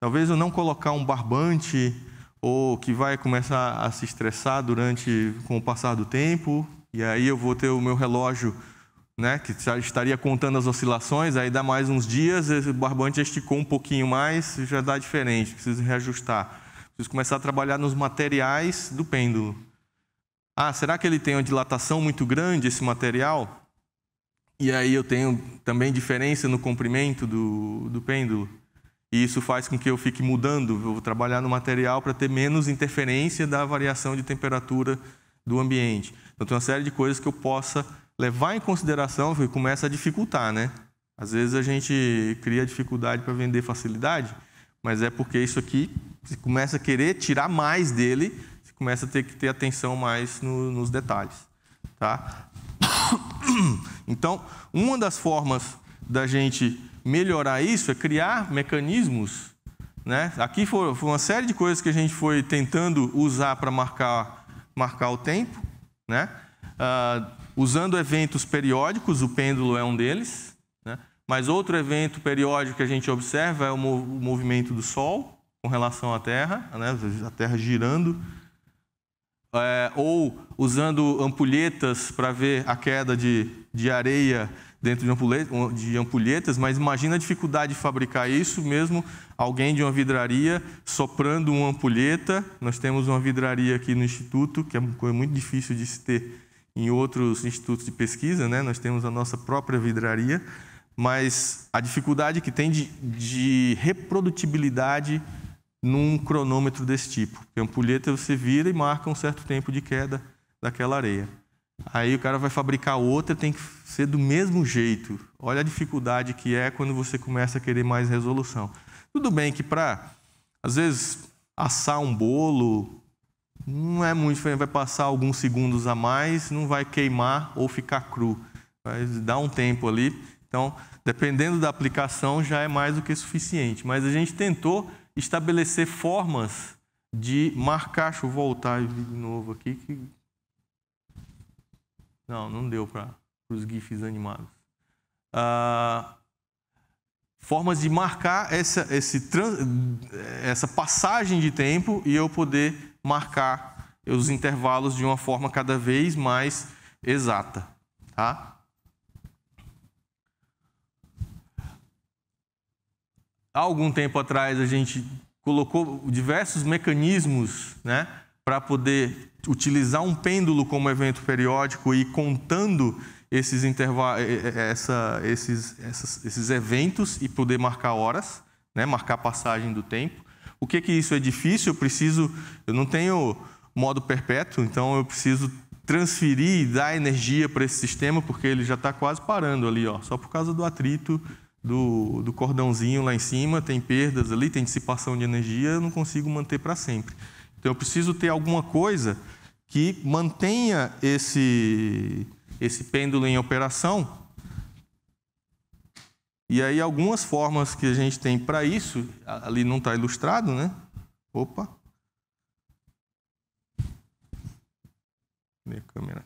Talvez eu não colocar um barbante ou que vai começar a se estressar durante com o passar do tempo, e aí eu vou ter o meu relógio, né, que estaria contando as oscilações, aí dá mais uns dias, o barbante esticou um pouquinho mais, já dá diferente, preciso reajustar. Preciso começar a trabalhar nos materiais do pêndulo. Ah, será que ele tem uma dilatação muito grande esse material? E aí eu tenho também diferença no comprimento do, do pêndulo. E isso faz com que eu fique mudando, eu vou trabalhar no material para ter menos interferência da variação de temperatura do ambiente. Então tem uma série de coisas que eu possa levar em consideração e começa a dificultar, né? Às vezes a gente cria dificuldade para vender facilidade, mas é porque isso aqui você começa a querer tirar mais dele, você começa a ter que ter atenção mais no, nos detalhes, tá? *coughs* Então, uma das formas da gente melhorar isso é criar mecanismos. Né? Aqui foi, foi uma série de coisas que a gente foi tentando usar para marcar, marcar o tempo. Né? Uh, usando eventos periódicos, o pêndulo é um deles. Né? Mas outro evento periódico que a gente observa é o, mov o movimento do Sol com relação à Terra, né? a Terra girando. É, ou usando ampulhetas para ver a queda de, de areia dentro de ampulhetas, mas imagina a dificuldade de fabricar isso mesmo alguém de uma vidraria soprando uma ampulheta. Nós temos uma vidraria aqui no instituto, que é muito difícil de se ter em outros institutos de pesquisa, né? Nós temos a nossa própria vidraria, mas a dificuldade que tem de, de reprodutibilidade num cronômetro desse tipo. Porque a ampulheta você vira e marca um certo tempo de queda daquela areia. Aí o cara vai fabricar outra, tem que ser do mesmo jeito. Olha a dificuldade que é quando você começa a querer mais resolução. Tudo bem que para, às vezes, assar um bolo não é muito diferente, vai passar alguns segundos a mais, não vai queimar ou ficar cru. Vai dar um tempo ali. Então, dependendo da aplicação, já é mais do que suficiente. Mas a gente tentou estabelecer formas de marcar, deixa eu voltar de novo aqui, que não, não deu para os GIFs animados. Ah, formas de marcar essa, esse, essa passagem de tempo e eu poder marcar os intervalos de uma forma cada vez mais exata. Tá? Há algum tempo atrás a gente colocou diversos mecanismos né, para poder utilizar um pêndulo como evento periódico e ir contando esses, interva eh, eh, eh, essa, esses, essas, esses eventos e poder marcar horas, né? marcar passagem do tempo. O que que isso é difícil? Eu preciso, eu não tenho modo perpétuo, então eu preciso transferir e dar energia para esse sistema porque ele já está quase parando ali, ó, só por causa do atrito do, do cordãozinho lá em cima, tem perdas ali, tem dissipação de energia, eu não consigo manter para sempre. Então eu preciso ter alguma coisa que mantenha esse, esse pêndulo em operação. E aí algumas formas que a gente tem para isso, ali não está ilustrado, né? Opa. Minha câmera.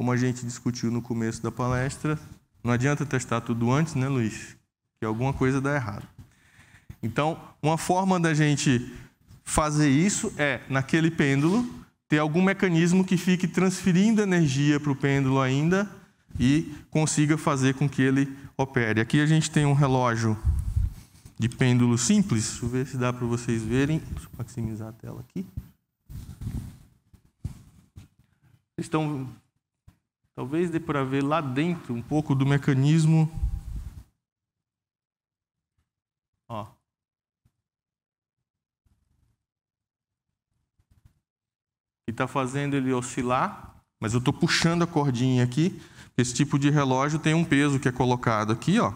como a gente discutiu no começo da palestra, não adianta testar tudo antes, né, Luiz? Que alguma coisa dá errado. Então, uma forma da gente fazer isso é, naquele pêndulo, ter algum mecanismo que fique transferindo energia para o pêndulo ainda e consiga fazer com que ele opere. Aqui a gente tem um relógio de pêndulo simples. Deixa eu ver se dá para vocês verem. Deixa eu maximizar a tela aqui. Vocês estão Talvez dê para ver lá dentro um pouco do mecanismo. Ó. e está fazendo ele oscilar, mas eu estou puxando a cordinha aqui. Esse tipo de relógio tem um peso que é colocado aqui, ó.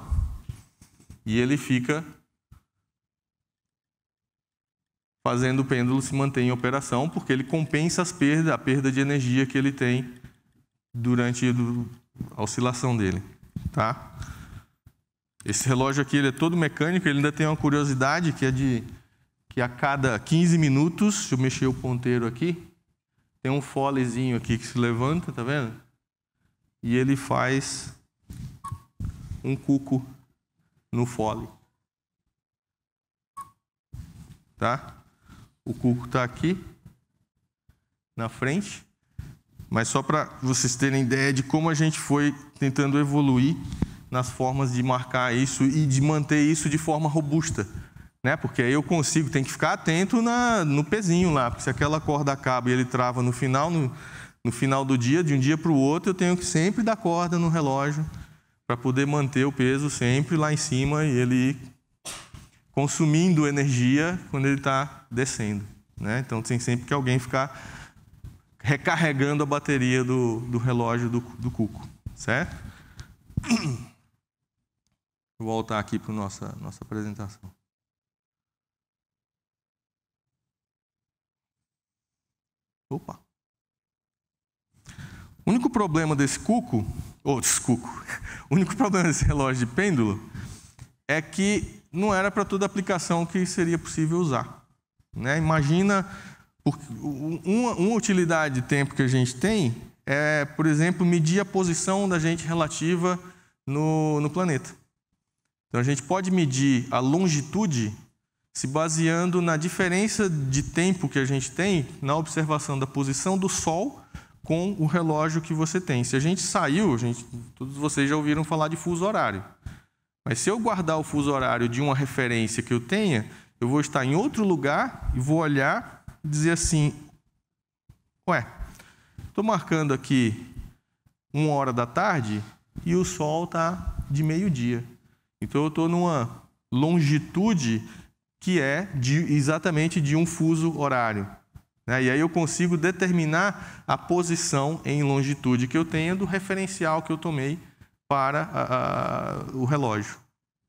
E ele fica fazendo o pêndulo se manter em operação, porque ele compensa as perdas, a perda de energia que ele tem durante a oscilação dele. Tá? Esse relógio aqui ele é todo mecânico, ele ainda tem uma curiosidade que é de que a cada 15 minutos, deixa eu mexer o ponteiro aqui, tem um folezinho aqui que se levanta, tá vendo? E ele faz um cuco no fole. Tá? O cuco está aqui na frente mas só para vocês terem ideia de como a gente foi tentando evoluir nas formas de marcar isso e de manter isso de forma robusta. Né? Porque aí eu consigo, tem que ficar atento na, no pezinho lá, porque se aquela corda acaba e ele trava no final, no, no final do dia, de um dia para o outro, eu tenho que sempre dar corda no relógio para poder manter o peso sempre lá em cima e ele consumindo energia quando ele está descendo. Né? Então tem sempre que alguém ficar recarregando a bateria do, do relógio do, do cuco, certo? Vou voltar aqui para a nossa, nossa apresentação. Opa! O único problema desse cuco, ou desse cuco, o único problema desse relógio de pêndulo é que não era para toda aplicação que seria possível usar. Né? Imagina porque uma, uma utilidade de tempo que a gente tem é, por exemplo, medir a posição da gente relativa no, no planeta. Então a gente pode medir a longitude se baseando na diferença de tempo que a gente tem na observação da posição do Sol com o relógio que você tem. Se a gente saiu, a gente, todos vocês já ouviram falar de fuso horário. Mas se eu guardar o fuso horário de uma referência que eu tenha, eu vou estar em outro lugar e vou olhar dizer assim: Ué, estou marcando aqui uma hora da tarde e o sol está de meio-dia. Então eu estou numa longitude que é de, exatamente de um fuso horário. Né? E aí eu consigo determinar a posição em longitude que eu tenho do referencial que eu tomei para a, a, o relógio.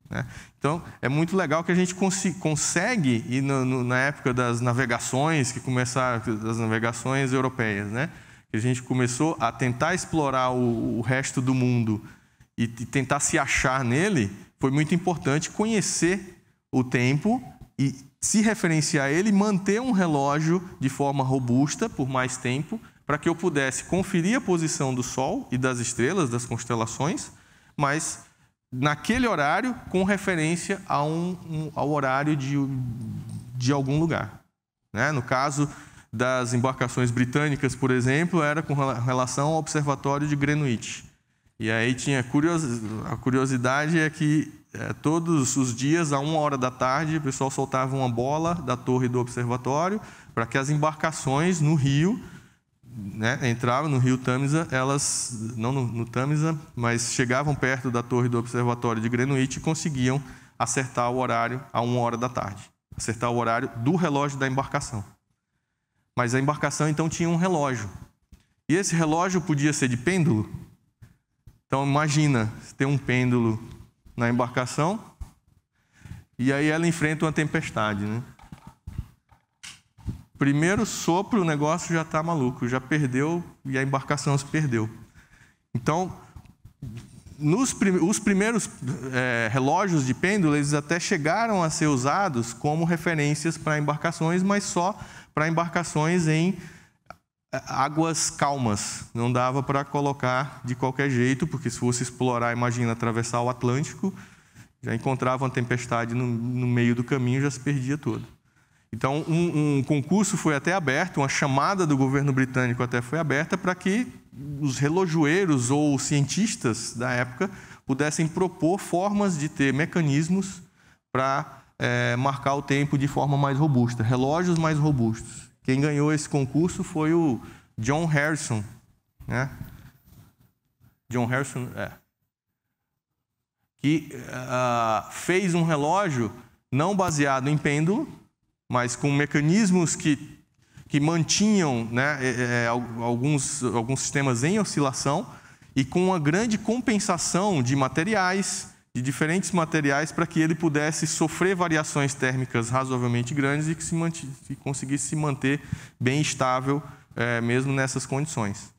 Né? Então, é muito legal que a gente cons consegue, e no, no, na época das navegações, que começaram, as navegações europeias, né? que a gente começou a tentar explorar o, o resto do mundo e, e, tentar se achar nele, foi muito importante conhecer o tempo e se referenciar a ele, manter um relógio de forma robusta por mais tempo, para que eu pudesse conferir a posição do Sol e das estrelas, das constelações, mas naquele horário com referência a um, um, ao horário de, de algum lugar. Né? No caso das embarcações britânicas, por exemplo, era com relação ao observatório de Greenwich. E aí tinha curiosidade, a curiosidade é que é, todos os dias, a uma hora da tarde, o pessoal soltava uma bola da torre do observatório para que as embarcações no rio né, entravam no rio Tamisa, elas, não no, no Tamisa, mas chegavam perto da torre do observatório de Greenwich e conseguiam acertar o horário a uma hora da tarde. Acertar o horário do relógio da embarcação. Mas a embarcação então tinha um relógio. E esse relógio podia ser de pêndulo. Então imagina ter um pêndulo na embarcação e aí ela enfrenta uma tempestade, né? Primeiro sopro, o negócio já está maluco, já perdeu e a embarcação se perdeu. Então, nos prim os primeiros é, relógios de pêndulo, eles até chegaram a ser usados como referências para embarcações, mas só para embarcações em é, águas calmas. Não dava para colocar de qualquer jeito, porque se fosse explorar, imagina atravessar o Atlântico, já encontrava uma tempestade no, no meio do caminho, já se perdia todo. Então, um, um, concurso foi até aberto, uma chamada do governo britânico até foi aberta para que os relojoeiros ou cientistas da época pudessem propor formas de ter mecanismos para é, marcar o tempo de forma mais robusta, relógios mais robustos. Quem ganhou esse concurso foi o John Harrison. Né? John Harrison, é. Que uh, fez um relógio não baseado em pêndulo, mas com mecanismos que, que mantinham né, é, é alguns, alguns sistemas em oscilação e com uma grande compensação de materiais, de diferentes materiais, para que ele pudesse sofrer variações térmicas razoavelmente grandes e que, se manti, que conseguisse se manter bem estável é, mesmo nessas condições.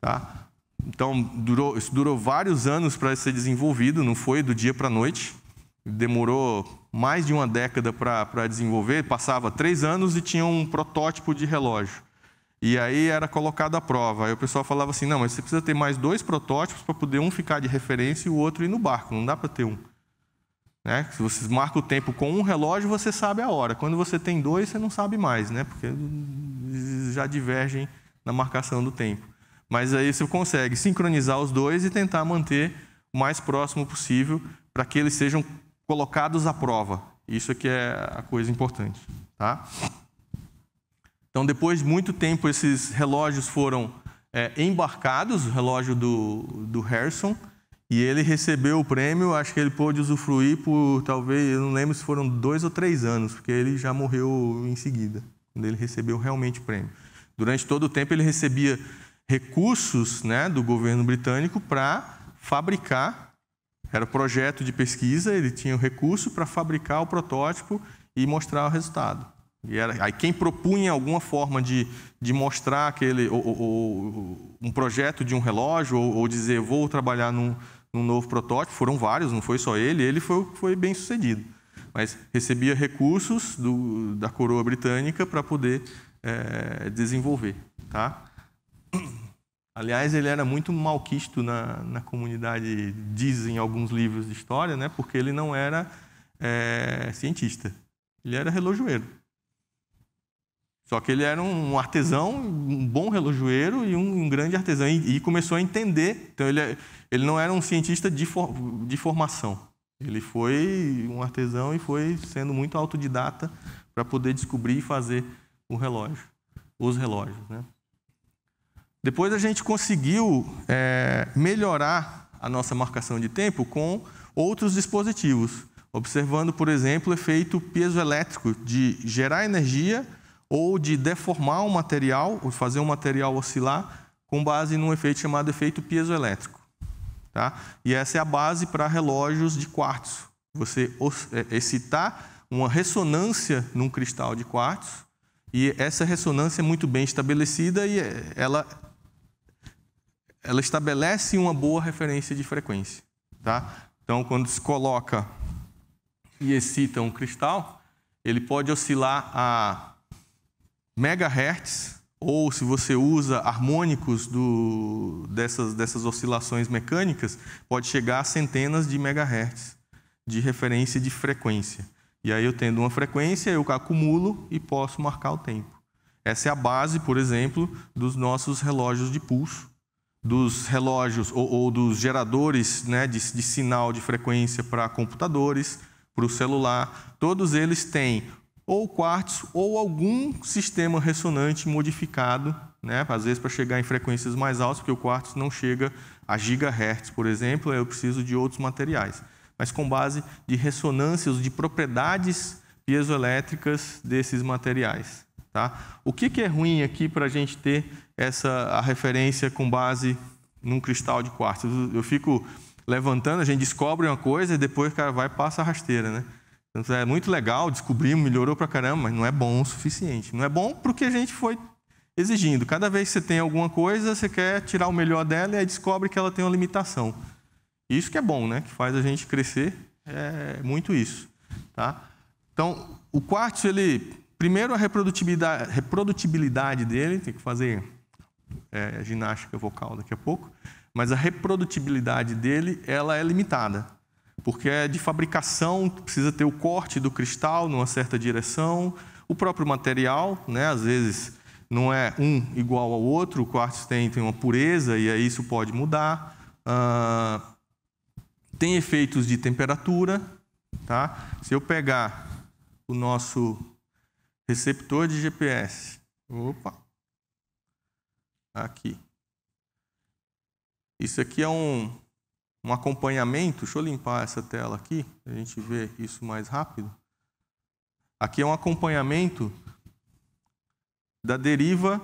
Tá? Então, durou, isso durou vários anos para ser desenvolvido, não foi do dia para a noite. Demorou mais de uma década para desenvolver, passava três anos e tinha um protótipo de relógio. E aí era colocado à prova. Aí o pessoal falava assim: não, mas você precisa ter mais dois protótipos para poder um ficar de referência e o outro ir no barco, não dá para ter um. Né? Se você marca o tempo com um relógio, você sabe a hora. Quando você tem dois, você não sabe mais, né? porque já divergem na marcação do tempo. Mas aí você consegue sincronizar os dois e tentar manter o mais próximo possível para que eles sejam colocados à prova. Isso aqui é, é a coisa importante, tá? Então, depois de muito tempo, esses relógios foram é, embarcados, o relógio do, do Harrison, e ele recebeu o prêmio, acho que ele pôde usufruir por talvez, eu não lembro se foram dois ou três anos, porque ele já morreu em seguida, quando ele recebeu realmente o prêmio. Durante todo o tempo ele recebia recursos né, do governo britânico para fabricar era projeto de pesquisa, ele tinha o recurso para fabricar o protótipo e mostrar o resultado. E era, aí quem propunha alguma forma de, de mostrar aquele, ou, ou, um projeto de um relógio, ou, ou dizer vou trabalhar num, num, novo protótipo, foram vários, não foi só ele, ele foi, foi bem sucedido. Mas recebia recursos do, da coroa britânica para poder é, desenvolver. Tá? Aliás, ele era muito malquisto na, na comunidade, dizem alguns livros de história, né? porque ele não era é, cientista, ele era relojoeiro. Só que ele era um artesão, um bom relojoeiro e um, um grande artesão, e, e, começou a entender. Então, ele, é, ele não era um cientista de, for, de formação, ele foi um artesão e foi sendo muito autodidata para poder descobrir e fazer o relógio, os relógios. Né? Depois a gente conseguiu é, melhorar a nossa marcação de tempo com outros dispositivos, observando, por exemplo, o efeito piezoelétrico de gerar energia ou de deformar um material, ou fazer um material oscilar com base num efeito chamado efeito piezoelétrico. Tá? E essa é a base para relógios de quartzo. Você é, excitar uma ressonância num cristal de quartzo e essa ressonância é muito bem estabelecida e é, ela ela estabelece uma boa referência de frequência. Tá? Então, quando se coloca e excita um cristal, ele pode oscilar a megahertz, ou se você usa harmônicos do, dessas, dessas oscilações mecânicas, pode chegar a centenas de megahertz de referência de frequência. E aí eu tendo uma frequência, eu acumulo e posso marcar o tempo. Essa é a base, por exemplo, dos nossos relógios de pulso, dos relógios ou, ou dos geradores né, de, de sinal de frequência para computadores, para o celular, todos eles têm ou quartzo ou algum sistema ressonante modificado, né? às vezes para chegar em frequências mais altas, porque o quartzo não chega a gigahertz, por exemplo, eu preciso de outros materiais. Mas com base de ressonâncias, de propriedades piezoelétricas desses materiais. Tá? O que, que é ruim aqui para a gente ter essa a referência com base num cristal de quartzo. Eu fico levantando, a gente descobre uma coisa e depois o cara vai e passa a rasteira, né? Então, é muito legal, descobrimos, melhorou pra caramba, mas não é bom o suficiente. Não é bom porque a gente foi exigindo. Cada vez que você tem alguma coisa, você quer tirar o melhor dela e aí descobre que ela tem uma limitação. Isso que é bom, né? Que faz a gente crescer, é muito isso, tá? Então, o quartzo, ele... Primeiro, a reprodutibilidade, reprodutibilidade dele, tem que fazer é, ginástica vocal daqui a pouco, mas a reprodutibilidade dele ela é limitada, porque é de fabricação, precisa ter o corte do cristal numa certa direção, o próprio material, né, às vezes não é um igual ao outro, o quartzo tem, tem uma pureza e aí isso pode mudar. Ah, tem efeitos de temperatura, tá? Se eu pegar o nosso receptor de GPS, opa, aqui. Isso aqui é um, um acompanhamento. Deixa eu limpar essa tela aqui, a gente vê isso mais rápido. Aqui é um acompanhamento da deriva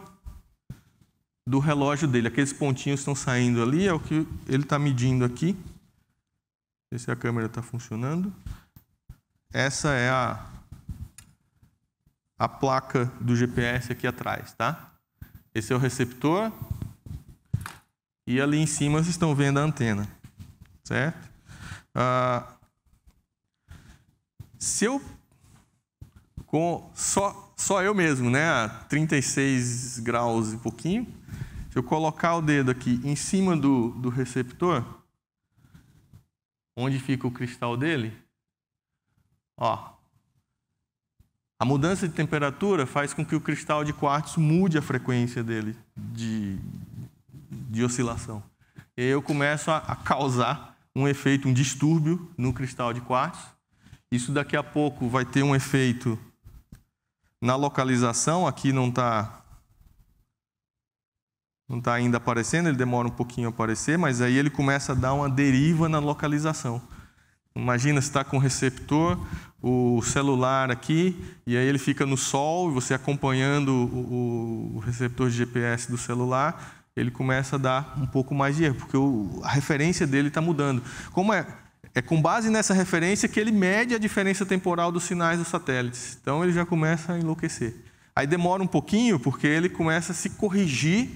do relógio dele. Aqueles pontinhos estão saindo ali, é o que ele está medindo aqui. Não sei se a câmera está funcionando. Essa é a, a placa do GPS aqui atrás, tá? Esse é o receptor. E ali em cima vocês estão vendo a antena. Certo? Ah, se eu. Com só, só eu mesmo, né? A 36 graus e pouquinho. Se eu colocar o dedo aqui em cima do, do receptor, onde fica o cristal dele, ó, a mudança de temperatura faz com que o cristal de quartzo mude a frequência dele de, de oscilação. E aí eu começo a, a causar um efeito, um distúrbio no cristal de quartzo. Isso daqui a pouco vai ter um efeito na localização, aqui não está não está ainda aparecendo, ele demora um pouquinho a aparecer, mas aí ele começa a dar uma deriva na localização. Imagina se está com o receptor, o celular aqui, e aí ele fica no sol, e você acompanhando o, o receptor de GPS do celular, ele começa a dar um pouco mais de erro, porque o, a referência dele está mudando. Como é? É com base nessa referência que ele mede a diferença temporal dos sinais dos satélites. Então ele já começa a enlouquecer. Aí demora um pouquinho, porque ele começa a se corrigir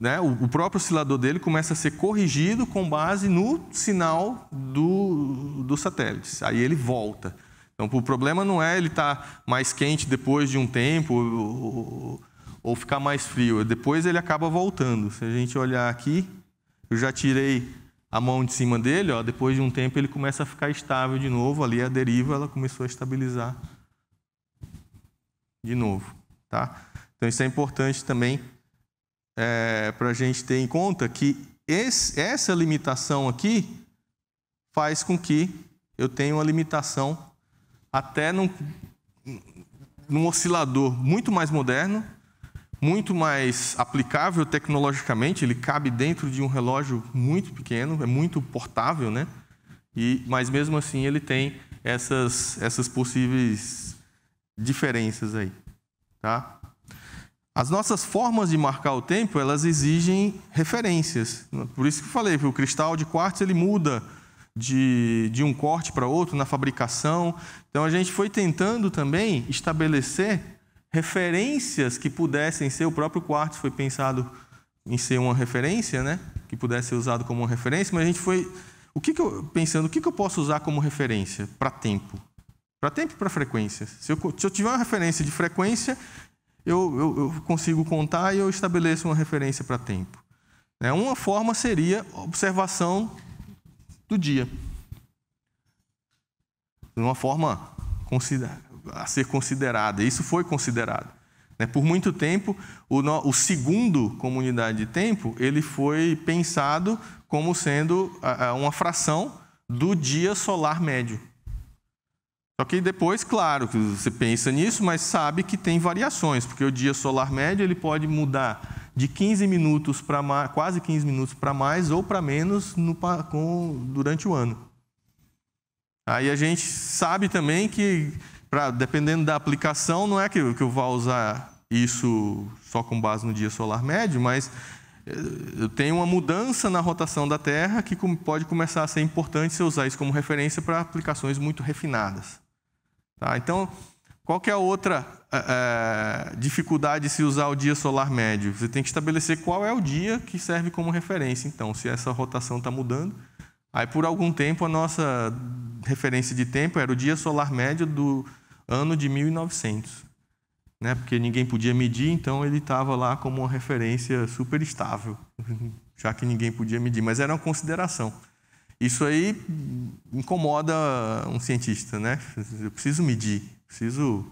né, o, próprio oscilador dele começa a ser corrigido com base no sinal do, do satélite. Aí ele volta. Então, o problema não é ele estar tá mais quente depois de um tempo ou, ou, ou, ficar mais frio. Depois ele acaba voltando. Se a gente olhar aqui, eu já tirei a mão de cima dele. Ó, depois de um tempo ele começa a ficar estável de novo. Ali a deriva ela começou a estabilizar de novo. Tá? Então, isso é importante também é, para a gente ter em conta que esse, essa limitação aqui faz com que eu tenha uma limitação até num, num oscilador muito mais moderno, muito mais aplicável tecnologicamente, ele cabe dentro de um relógio muito pequeno, é muito portável, né? E, mas mesmo assim ele tem essas, essas possíveis diferenças aí, tá? As nossas formas de marcar o tempo, elas exigem referências. Por isso que eu falei o cristal de quartzo ele muda de, de um corte para outro na fabricação. Então a gente foi tentando também estabelecer referências que pudessem ser o próprio quartzo foi pensado em ser uma referência, né? Que pudesse ser usado como uma referência, mas a gente foi o que, que eu pensando, o que, que eu posso usar como referência para tempo? Para tempo e para frequência. Se eu, se eu tiver uma referência de frequência, eu, eu, eu consigo contar e eu estabeleço uma referência para tempo. É, uma forma seria observação do dia. De uma forma a ser considerada. Isso foi considerado. Né? Por muito tempo, o, segundo comunidade de tempo, ele foi pensado como sendo uma fração do dia solar médio. Só que depois, claro, que você pensa nisso, mas sabe que tem variações, porque o dia solar médio ele pode mudar de 15 minutos para quase 15 minutos para mais ou para menos no, com, durante o ano. Aí a gente sabe também que, pra, dependendo da aplicação, não é que, que eu vá usar isso só com base no dia solar médio, mas eh, eu tenho uma mudança na rotação da Terra que pode começar a ser importante se eu usar isso como referência para aplicações muito refinadas. Tá? Então, qual é a outra é, é, dificuldade se usar o dia solar médio? Você tem que estabelecer qual é o dia que serve como referência. Então, se essa rotação está mudando, aí por algum tempo a nossa referência de tempo era o dia solar médio do ano de 1900. Né? Porque ninguém podia medir, então ele estava lá como uma referência super estável, *laughs* já que ninguém podia medir. Mas era uma consideração. Isso aí incomoda um cientista, né? Eu preciso medir, preciso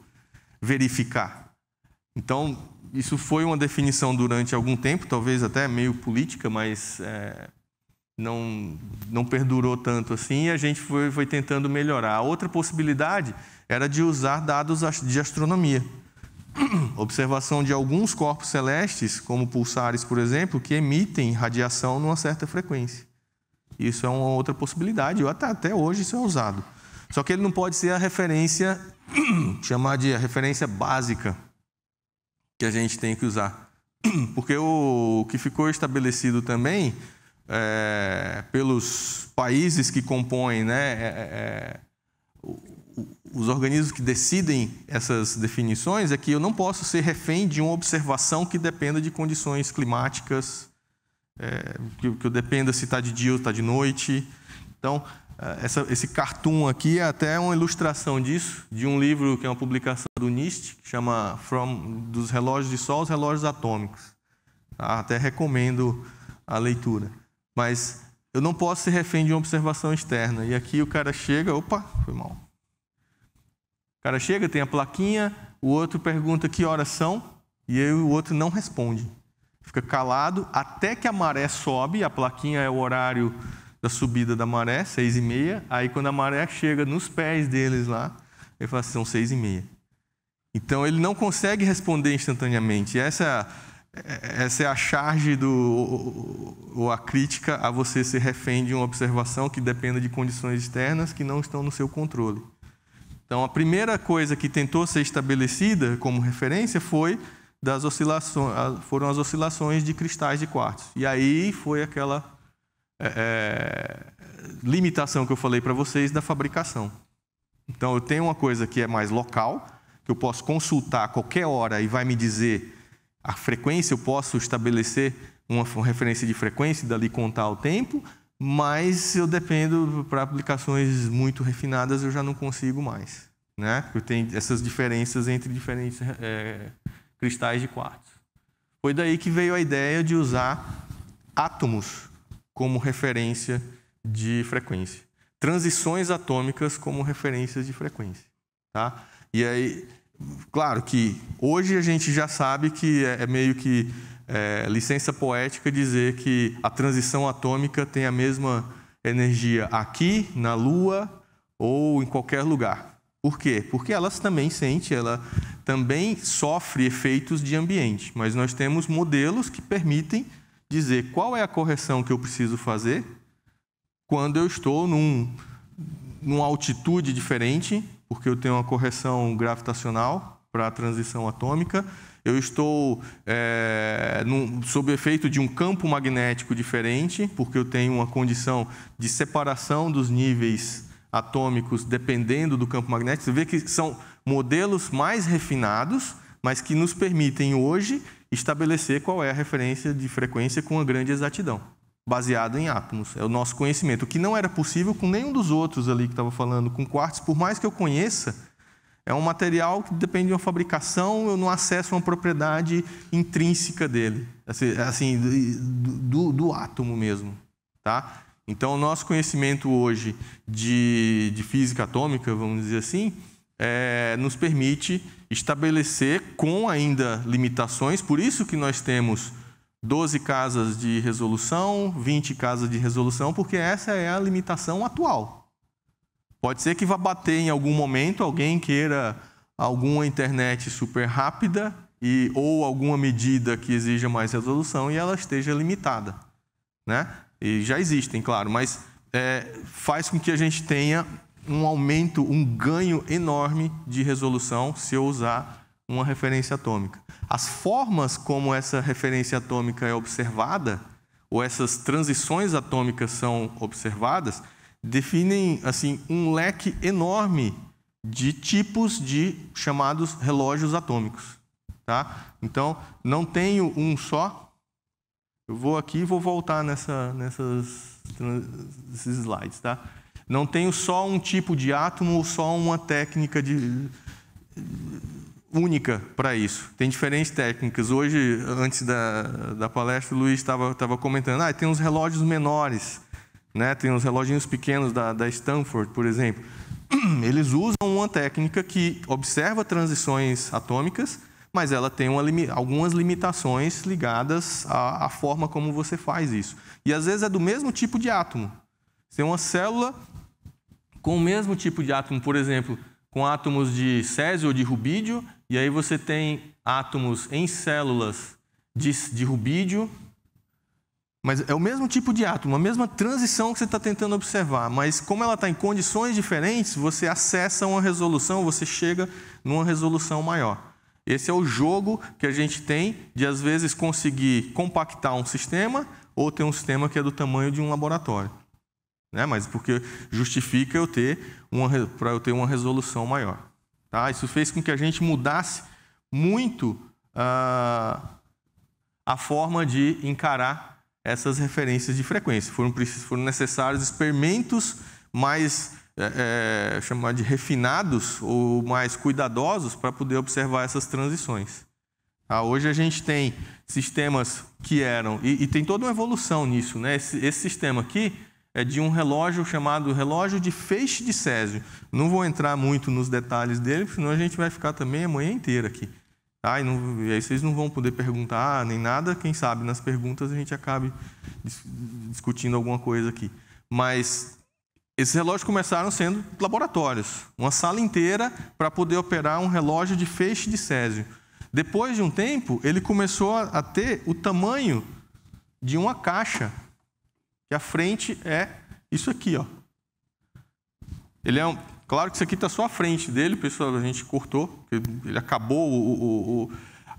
verificar. Então, isso foi uma definição durante algum tempo, talvez até meio política, mas é, não, não perdurou tanto assim, e a gente foi, foi tentando melhorar. A outra possibilidade era de usar dados de astronomia. *clears throat* Observação de alguns corpos celestes, como pulsares, por exemplo, que emitem radiação numa certa frequência. Isso é uma outra possibilidade, até, até hoje isso é usado. Só que ele não pode ser a referência, *clears throat* chamar de a referência básica que a gente tem que usar. *clears throat* Porque o que ficou estabelecido também é, pelos países que compõem né, é, é, é os organismos que decidem essas definições é que eu não posso ser refém de uma observação que dependa de condições climáticas, é, que, eu dependa se está de dia ou está de noite. Então, é, essa, esse cartoon aqui é até uma ilustração disso, de um livro que é uma publicação do NIST, que chama From, Dos Relógios de Sol aos Relógios Atômicos. Ah, até recomendo a leitura. Mas eu não posso ser refém de uma observação externa. E aqui o cara chega, opa, foi mal. O cara chega, tem a plaquinha, o outro pergunta que horas são, e aí o outro não responde fica calado até que a maré sobe, a plaquinha é o horário da subida da maré, seis e meia. Aí quando a maré chega nos pés deles lá, ele fala assim, são seis e meia. Então ele não consegue responder instantaneamente. Essa, essa é a charge do ou a crítica a você ser refém de uma observação que dependa de condições externas que não estão no seu controle. Então a primeira coisa que tentou ser estabelecida como referência foi das oscilações, foram as oscilações de cristais de quartzo. E aí foi aquela é, é limitação que eu falei para vocês da fabricação. Então eu tenho uma coisa que é mais local, que eu posso consultar a qualquer hora e vai me dizer a frequência, eu posso estabelecer uma referência de frequência e dali contar o tempo, mas eu dependo para aplicações muito refinadas eu já não consigo mais, né? Eu tenho essas diferenças entre diferentes é, cristais de quartzo. Foi daí que veio a ideia de usar átomos como referência de frequência, transições atômicas como referências de frequência, tá? E aí, claro que hoje a gente já sabe que é, é meio que é, licença poética dizer que a transição atômica tem a mesma energia aqui, na Lua ou em qualquer lugar. Por quê? Porque elas também sente ela, também sofre efeitos de ambiente, mas nós temos modelos que permitem dizer qual é a correção que eu preciso fazer quando eu estou num, numa altitude diferente, porque eu tenho uma correção gravitacional para a transição atômica, eu estou é, num, sob efeito de um campo magnético diferente, porque eu tenho uma condição de separação dos níveis atômicos dependendo do campo magnético. Você vê que são modelos mais refinados, mas que nos permitem hoje estabelecer qual é a referência de frequência com uma grande exatidão, baseado em átomos. É o nosso conhecimento, o que não era possível com nenhum dos outros ali que estava falando, com quartos, por mais que eu conheça, é um material que depende de uma fabricação, eu não acesso uma propriedade intrínseca dele, assim, assim do, do átomo mesmo. Tá? Então, o nosso conhecimento hoje de, de física atômica, vamos dizer assim, é, nos permite estabelecer com ainda limitações, por isso que nós temos 12 casas de resolução, 20 casas de resolução, porque essa é a limitação atual. Pode ser que vá bater em algum momento, alguém queira alguma internet super rápida e ou alguma medida que exija mais resolução e ela esteja limitada, né? E já existem, claro, mas é, faz com que a gente tenha um aumento, um ganho enorme de resolução se eu usar uma referência atômica. As formas como essa referência atômica é observada, ou essas transições atômicas são observadas, definem assim um leque enorme de tipos de chamados relógios atômicos, tá? Então, não tenho um só. Eu vou aqui e vou voltar nessa nessas slides, tá? Não tenho só um tipo de átomo ou só uma técnica de... única para isso. Tem diferentes técnicas. Hoje, antes da, da palestra, o Luiz estava comentando: ah, tem uns relógios menores, né? tem uns reloginhos pequenos da, da Stanford, por exemplo. *clears throat* Eles usam uma técnica que observa transições atômicas, mas ela tem uma, algumas limitações ligadas à, à forma como você faz isso. E às vezes é do mesmo tipo de átomo. Você tem uma célula com o mesmo tipo de átomo, por exemplo, com átomos de césio ou de rubídio, e aí você tem átomos em células de, de rubídio, mas é o mesmo tipo de átomo, a mesma transição que você está tentando observar, mas como ela está em condições diferentes, você acessa uma resolução, você chega numa resolução maior. Esse é o jogo que a gente tem de, às vezes, conseguir compactar um sistema ou ter um sistema que é do tamanho de um laboratório né? mas porque justifica eu ter uma, para eu ter uma resolução maior. Tá? Isso fez com que a gente mudasse muito ah, a forma de encarar essas referências de frequência. Foram, foram necessários experimentos mais é, é chamar de refinados ou mais cuidadosos para poder observar essas transições. Tá? hoje a gente tem sistemas que eram, e, e tem toda uma evolução nisso, né? esse, esse sistema aqui é de um relógio chamado relógio de feixe de Césio. Não vou entrar muito nos detalhes dele, senão a gente vai ficar também a manhã inteira aqui. Tá? E, não, e aí vocês não vão poder perguntar nem nada, quem sabe nas perguntas a gente acabe discutindo alguma coisa aqui. Mas esses relógios começaram sendo laboratórios, uma sala inteira para poder operar um relógio de feixe de Césio. Depois de um tempo, ele começou a ter o tamanho de uma caixa e a frente é isso aqui, ó. Ele é um, claro que isso aqui está só a frente dele, pessoal, a gente cortou, ele acabou o, o, o,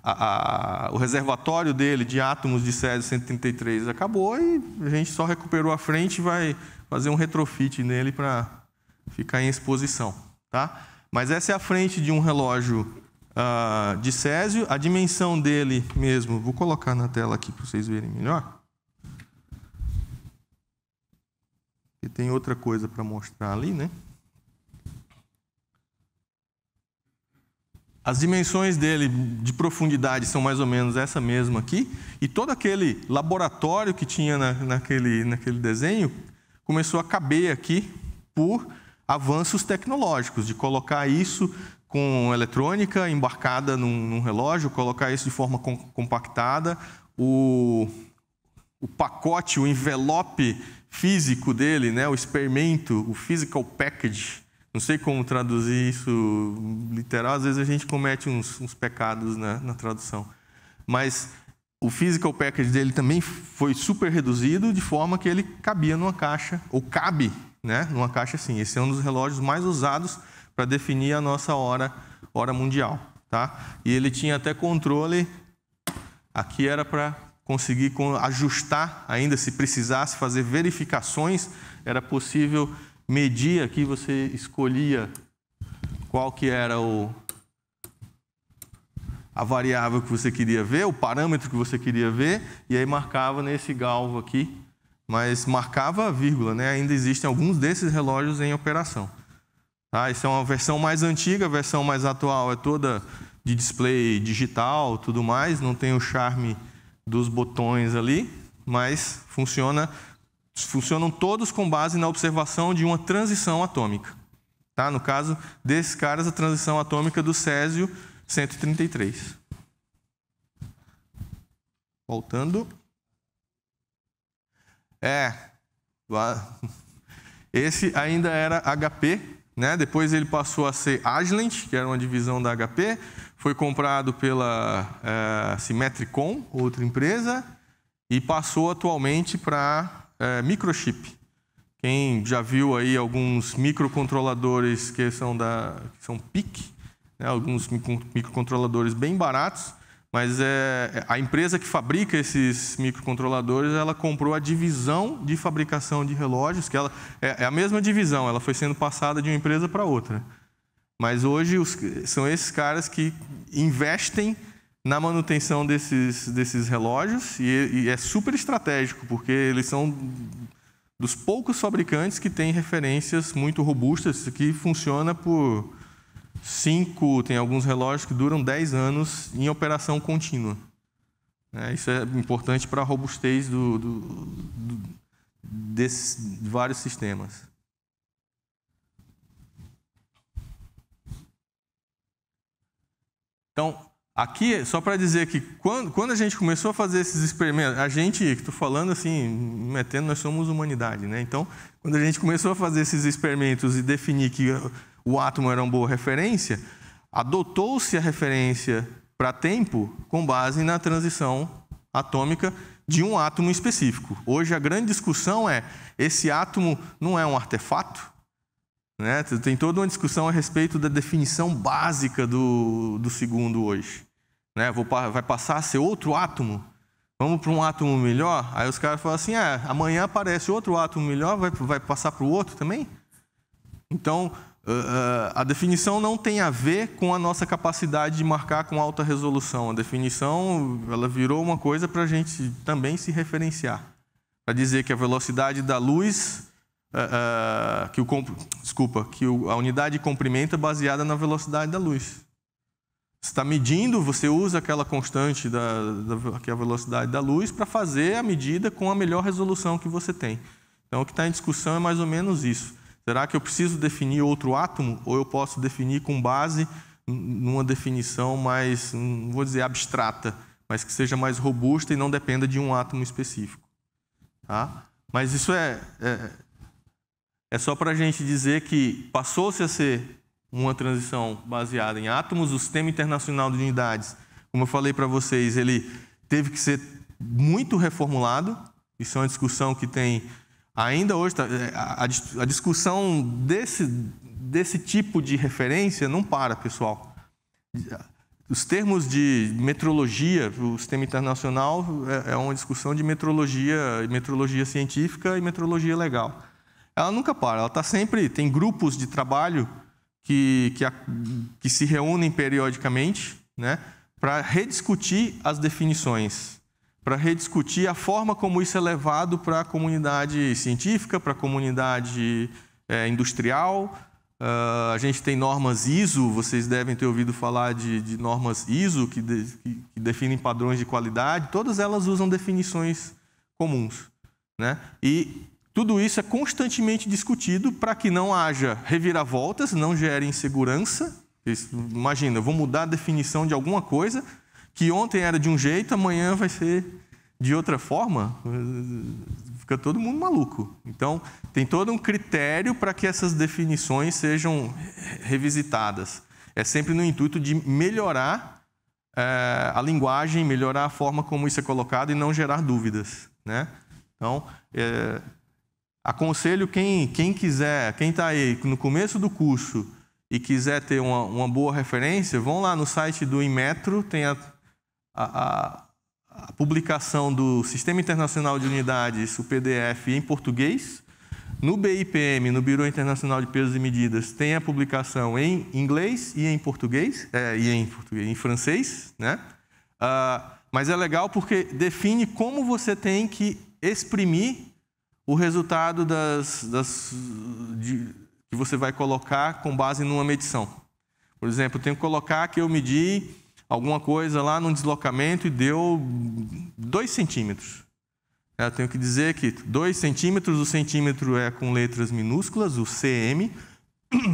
a, a, o reservatório dele de átomos de Césio 133 acabou e a gente só recuperou a frente e vai fazer um retrofit nele para ficar em exposição, tá? Mas essa é a frente de um relógio uh, de Césio, a dimensão dele mesmo, vou colocar na tela aqui para vocês verem melhor. tem outra coisa para mostrar ali, né? As dimensões dele de profundidade são mais ou menos essa mesma aqui, e todo aquele laboratório que tinha na, naquele, naquele desenho começou a caber aqui por avanços tecnológicos, de colocar isso com eletrônica embarcada num, num relógio, colocar isso de forma com, compactada, o, o pacote, o envelope físico dele, né? o experimento, o physical package. Não sei como traduzir isso literal, às vezes a gente comete uns, uns pecados né? na tradução. Mas o physical package dele também foi super reduzido, de forma que ele cabia numa caixa, ou cabe né? numa caixa assim. Esse é um dos relógios mais usados para definir a nossa hora, hora mundial. Tá? E ele tinha até controle, aqui era para conseguir ajustar ainda, se precisasse fazer verificações, era possível medir aqui, você escolhia qual que era o, a variável que você queria ver, o parâmetro que você queria ver, e aí marcava nesse galvo aqui, mas marcava a vírgula, né? ainda existem alguns desses relógios em operação. Tá? Isso é uma versão mais antiga, a versão mais atual é toda de display digital, tudo mais, não tem o charme dos botões ali, mas funciona, funcionam todos com base na observação de uma transição atômica. Tá? No caso desses caras, a transição atômica do Césio 133. Voltando. É. *laughs* Esse ainda era HP, né? Depois ele passou a ser Agilent, que era uma divisão da HP, foi comprado pela é, Symmetricon, outra empresa, e passou atualmente para eh, Microchip. Quem já viu aí alguns microcontroladores que são da que são PIC, né? alguns microcontroladores bem baratos, mas é, é, a empresa que fabrica esses microcontroladores, ela comprou a divisão de fabricação de relógios, que ela é, é a mesma divisão, ela foi sendo passada de uma empresa para outra. Mas hoje os, são esses caras que investem na manutenção desses, desses relógios e, e, é super estratégico, porque eles são dos poucos fabricantes que têm referências muito robustas que funciona por Cinco, tem alguns relógios que duram 10 anos em operação contínua. É, isso é importante para a robustez do, do, do desses, de vários sistemas. Então, aqui, só para dizer que quando, quando a gente começou a fazer esses experimentos, a gente, estou falando assim, metendo, nós somos humanidade, né? Então, quando a gente começou a fazer esses experimentos e definir que o átomo era uma boa referência, adotou-se a referência para tempo com base na transição atômica de um átomo específico. Hoje a grande discussão é: esse átomo não é um artefato? Né? Tem toda uma discussão a respeito da definição básica do, do segundo hoje. Né? Vou, vai passar a ser outro átomo? Vamos para um átomo melhor? Aí os caras falam assim: é, amanhã aparece outro átomo melhor, vai, vai passar para o outro também? Então, Uh, a definição não tem a ver com a nossa capacidade de marcar com alta resolução. A definição ela virou uma coisa para a gente também se referenciar. Para dizer que a velocidade da luz, uh, uh, que o, desculpa, que o, a unidade de comprimento é baseada na velocidade da luz. Você está medindo, você usa aquela constante, da, da, que é a velocidade da luz, para fazer a medida com a melhor resolução que você tem. Então, o que está em discussão é mais ou menos isso. Será que eu preciso definir outro átomo ou eu posso definir com base numa definição mais, não vou dizer abstrata, mas que seja mais robusta e não dependa de um átomo específico? Tá? Mas isso é, é, é só para a gente dizer que passou-se a ser uma transição baseada em átomos, o sistema internacional de unidades, como eu falei para vocês, ele teve que ser muito reformulado. Isso é uma discussão que tem Ainda hoje, tá, é, a, a discussão desse, desse tipo de referência não para, pessoal. Os termos de metrologia, o sistema internacional é, é uma discussão de metrologia, metrologia científica e metrologia legal. Ela nunca para, ela está sempre. Tem grupos de trabalho que, que, a, que se reúnem periodicamente né, para rediscutir as definições para rediscutir a forma como isso é levado para a comunidade científica, para a comunidade é, industrial. Uh, a gente tem normas ISO, vocês devem ter ouvido falar de, de normas ISO, que, de, que, definem padrões de qualidade, todas elas usam definições comuns. Né? E tudo isso é constantemente discutido para que não haja reviravoltas, não gere insegurança. Imagina, eu vou mudar a definição de alguma coisa, que ontem era de um jeito, amanhã vai ser de outra forma, fica todo mundo maluco. Então, tem todo um critério para que essas definições sejam revisitadas. É sempre no intuito de melhorar é, a linguagem, melhorar a forma como isso é colocado e não gerar dúvidas. Né? Então, é, aconselho quem, quem quiser, quem está aí no começo do curso e quiser ter uma, uma boa referência, vão lá no site do Inmetro, tem a a, a, publicação do Sistema Internacional de Unidades, o PDF, em português. No BIPM, no Bureau Internacional de Pesos e Medidas, tem a publicação em inglês e em português, é, e em, português, em francês, né? Uh, mas é legal porque define como você tem que exprimir o resultado das, das de, que você vai colocar com base numa medição. Por exemplo, eu tenho que colocar que eu medi alguma coisa lá num deslocamento e deu dois centímetros. Eu tenho que dizer que dois centímetros, o centímetro é com letras minúsculas, o cm. *clears throat*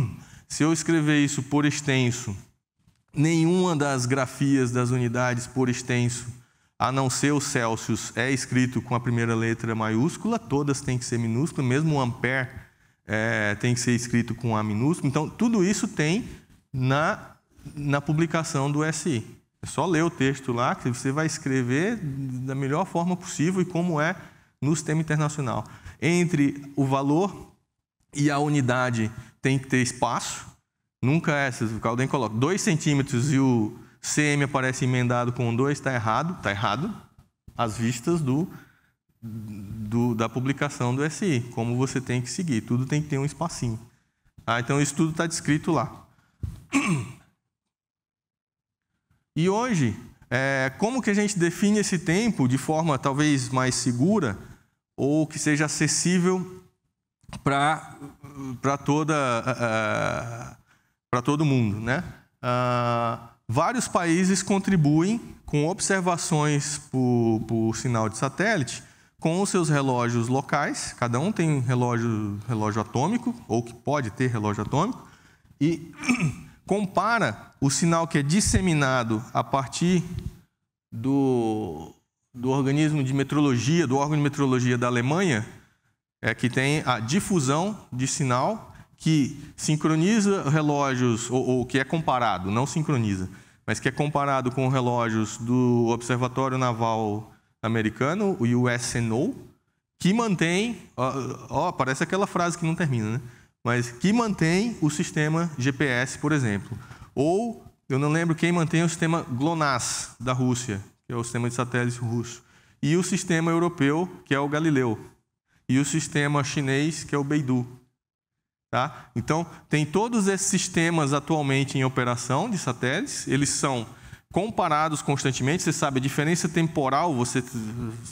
Se eu escrever isso por extenso, nenhuma das grafias das unidades por extenso, a não ser o Celsius, é escrito com a primeira letra maiúscula, todas têm que ser minúsculas mesmo o ampere é, tem que ser escrito com A minúsculo. Então, tudo isso tem na na publicação do SI. É só ler o texto lá que você vai escrever da melhor forma possível e como é no sistema internacional. Entre o valor e a unidade tem que ter espaço. Nunca é, o Calden coloca 2 centímetros e o CM aparece emendado com 2, está errado, está errado, às vistas do, do, da publicação do SI, como você tem que seguir. Tudo tem que ter um espacinho. Ah, então isso tudo está descrito lá. *clears throat* E hoje, é, como que a gente define esse tempo de forma talvez mais segura ou que seja acessível para toda uh, para todo mundo, né? Uh, vários países contribuem com observações por, por sinal de satélite com os seus relógios locais. Cada um tem relógio relógio atômico ou que pode ter relógio atômico e *clears throat* compara o sinal que é disseminado a partir do, do organismo de metrologia, do órgão de metrologia da Alemanha, é que tem a difusão de sinal que sincroniza relógios, ou, ou que é comparado, não sincroniza, mas que é comparado com relógios do Observatório Naval Americano, o USNO, que mantém. Ó, ó, parece aquela frase que não termina, né? mas que mantém o sistema GPS, por exemplo. Ou, eu não lembro quem mantém o sistema GLONASS da Rússia, que é o sistema de satélites russo. E o sistema europeu, que é o Galileu. E o sistema chinês, que é o Beidou. Tá? Então, tem todos esses sistemas atualmente em operação de satélites, eles são comparados constantemente, você sabe, a diferença temporal, você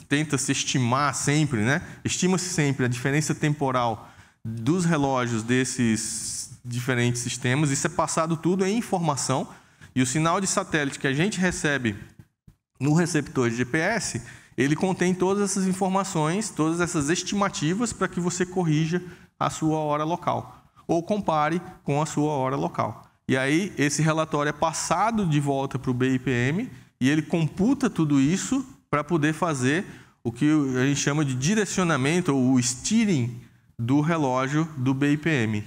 tenta se estimar sempre, né? estima-se sempre a diferença temporal dos relógios desses diferentes sistemas, isso é passado tudo em informação e o sinal de satélite que a gente recebe no receptor de GPS, ele contém todas essas informações, todas essas estimativas para que você corrija a sua hora local ou compare com a sua hora local. E aí esse relatório é passado de volta para o BIPM e ele computa tudo isso para poder fazer o que a gente chama de direcionamento ou o steering do relógio do BIPM.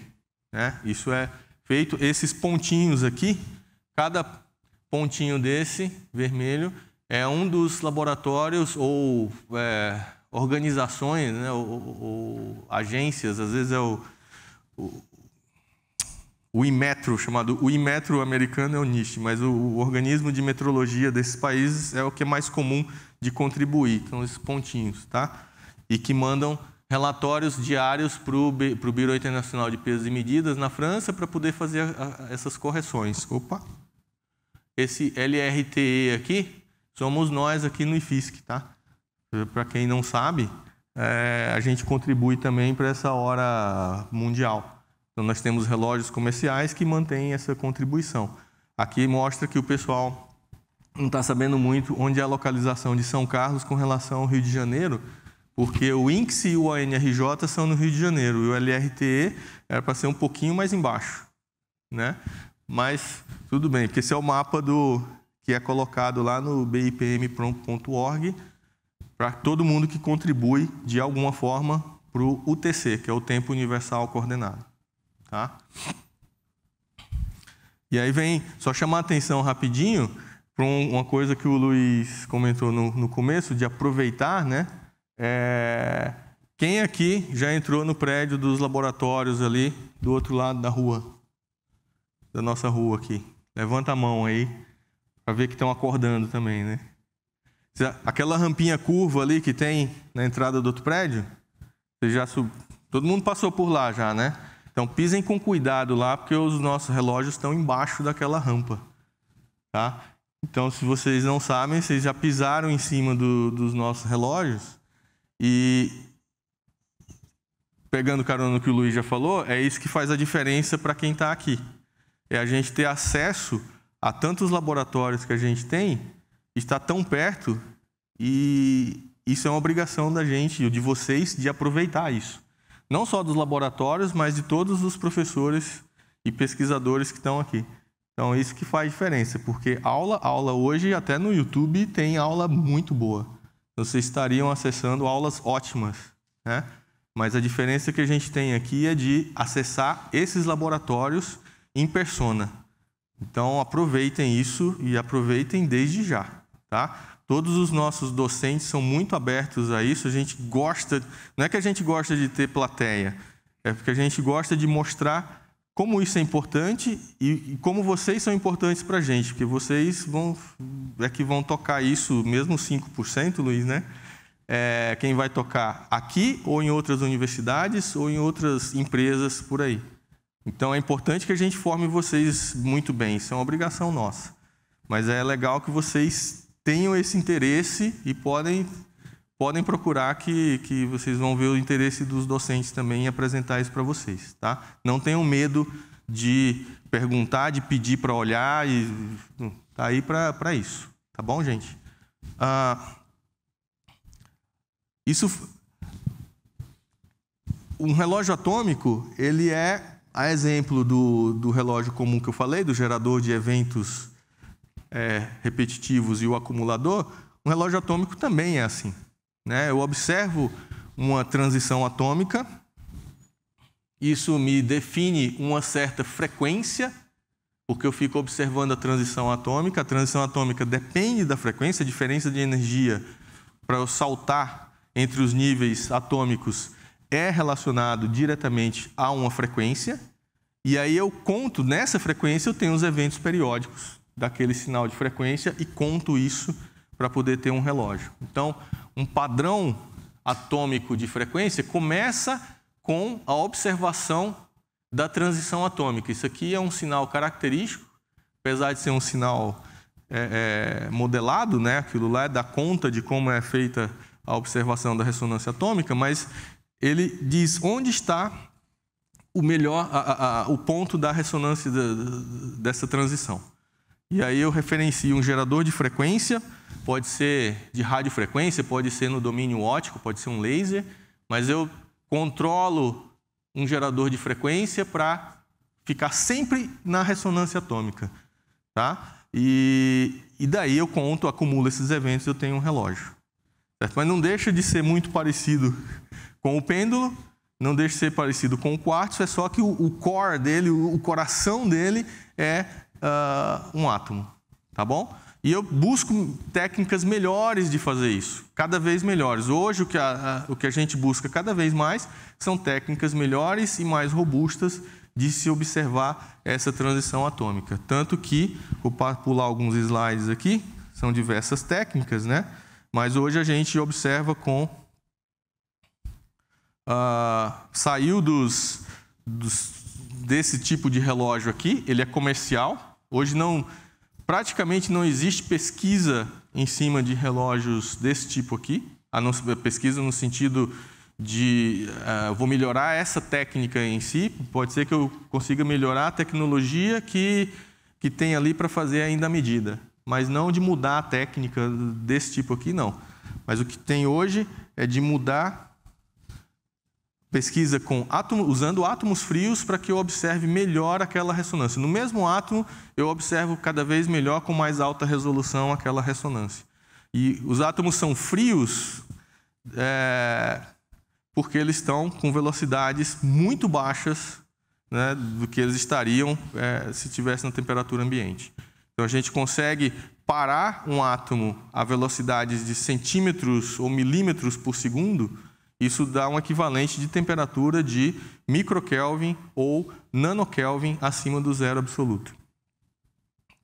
Né? Isso é feito. Esses pontinhos aqui, cada pontinho desse vermelho é um dos laboratórios ou é, organizações, né, ou, ou, agências, às vezes é o, o, o Imetro, chamado o Imetro americano é o NIST, mas o, o, organismo de metrologia desses países é o que é mais comum de contribuir, Então esses pontinhos, tá? E que mandam relatórios diários para o Biro Internacional de Pesos e Medidas na França para poder fazer a, a, essas correções. Opa! Esse LRTE aqui somos nós aqui no IFISC, tá? Para quem não sabe, é, a gente contribui também para essa hora mundial. Então nós temos relógios comerciais que mantêm essa contribuição. Aqui mostra que o pessoal não está sabendo muito onde é a localização de São Carlos com relação ao Rio de Janeiro, porque o INCS e o ONRJ são no Rio de Janeiro, e o LRTE era para ser um pouquinho mais embaixo, né? Mas tudo bem, porque esse é o mapa do que é colocado lá no bipmprom.org para todo mundo que contribui de alguma forma para o UTC, que é o Tempo Universal Coordenado, tá? E aí vem, só chamar a atenção rapidinho para uma coisa que o Luiz comentou no, no começo, de aproveitar, né? É, quem aqui já entrou no prédio dos laboratórios ali do outro lado da rua? Da nossa rua aqui. Levanta a mão aí para ver que estão acordando também, né? Aquela rampinha curva ali que tem na entrada do outro prédio, você já sub... todo mundo passou por lá já, né? Então pisem com cuidado lá, porque os nossos relógios estão embaixo daquela rampa, tá? Então, se vocês não sabem, vocês já pisaram em cima do, dos nossos relógios, e pegando carona no que o Luiz já falou, é isso que faz a diferença para quem está aqui. É a gente ter acesso a tantos laboratórios que a gente tem, estar tão perto e isso é uma obrigação da gente, de vocês, de aproveitar isso. Não só dos laboratórios, mas de todos os professores e pesquisadores que estão aqui. Então, é isso que faz diferença, porque aula, aula hoje, até no YouTube, tem aula muito boa vocês estariam acessando aulas ótimas, né? Mas a diferença que a gente tem aqui é de acessar esses laboratórios em persona. Então aproveitem isso e aproveitem desde já, tá? Todos os nossos docentes são muito abertos a isso. A gente gosta, não é que a gente gosta de ter plateia, é porque a gente gosta de mostrar como isso é importante e, e como vocês são importantes para a gente, porque vocês vão, é que vão tocar isso, mesmo 5%, Luiz, né? É, quem vai tocar aqui ou em outras universidades ou em outras empresas por aí. Então é importante que a gente forme vocês muito bem, isso é uma obrigação nossa. Mas é legal que vocês tenham esse interesse e podem podem procurar que, que vocês vão ver o interesse dos docentes também em apresentar isso para vocês. Tá? Não tenham medo de perguntar, de pedir para olhar, e tá aí para isso. Tá bom, gente? Ah, isso, um relógio atômico, ele é, a exemplo do, do relógio comum que eu falei, do gerador de eventos é, repetitivos e o acumulador, um relógio atômico também é assim. Né? Eu observo uma transição atômica, isso me define uma certa frequência, porque eu fico observando a transição atômica. A transição atômica depende da frequência, a diferença de energia para eu saltar entre os níveis atômicos é relacionado diretamente a uma frequência. E aí eu conto nessa frequência, eu tenho os eventos periódicos daquele sinal de frequência e conto isso para poder ter um relógio. Então, um padrão atômico de frequência começa com a observação da transição atômica. Isso aqui é um sinal característico, apesar de ser um sinal é, é, modelado, né? aquilo lá é dá conta de como é feita a observação da ressonância atômica, mas ele diz onde está o melhor, a, a, a, o ponto da ressonância dessa transição. E aí eu referencio um gerador de frequência, pode ser de radiofrequência, pode ser no domínio óptico, pode ser um laser, mas eu controlo um gerador de frequência para ficar sempre na ressonância atômica, tá? E, e daí eu conto, acumulo esses eventos, eu tenho um relógio. Certo? Mas não deixa de ser muito parecido com o pêndulo, não deixa de ser parecido com o quartzo, é só que o, o core dele, o, o coração dele é uh, um átomo, tá bom? E eu busco técnicas melhores de fazer isso, cada vez melhores. Hoje, o que a, a, o que a gente busca cada vez mais são técnicas melhores e mais robustas de se observar essa transição atômica. Tanto que, vou pular alguns slides aqui, são diversas técnicas, né? Mas hoje a gente observa com. Uh, saiu dos, dos, desse tipo de relógio aqui, ele é comercial Hoje não, praticamente não existe pesquisa em cima de relógios desse tipo aqui, a não pesquisa no sentido de uh, vou melhorar essa técnica em si, pode ser que eu consiga melhorar a tecnologia que, que tem ali para fazer ainda a medida, mas não de mudar a técnica desse tipo aqui, não. Mas o que tem hoje é de mudar pesquisa com átomo, usando átomos frios para que eu observe melhor aquela ressonância. No mesmo átomo, eu observo cada vez melhor, com mais alta resolução, aquela ressonância. E os átomos são frios é, porque eles estão com velocidades muito baixas né, do que eles estariam é, se estivesse na temperatura ambiente. Então, a gente consegue parar um átomo a velocidades de centímetros ou milímetros por segundo isso dá um equivalente de temperatura de microkelvin ou nanokelvin acima do zero absoluto.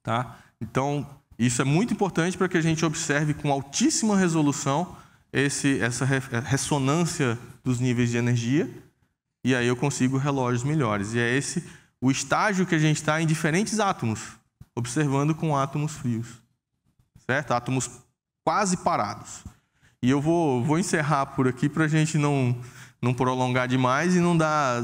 Tá? Então, isso é muito importante para que a gente observe com altíssima resolução esse, essa eh, ressonância dos níveis de energia e aí eu consigo relógios melhores. E é esse o estágio que a gente está em diferentes átomos, observando com átomos frios, certo? Átomos quase parados. E eu vou, vou encerrar por aqui para a gente não, não prolongar demais e não dar,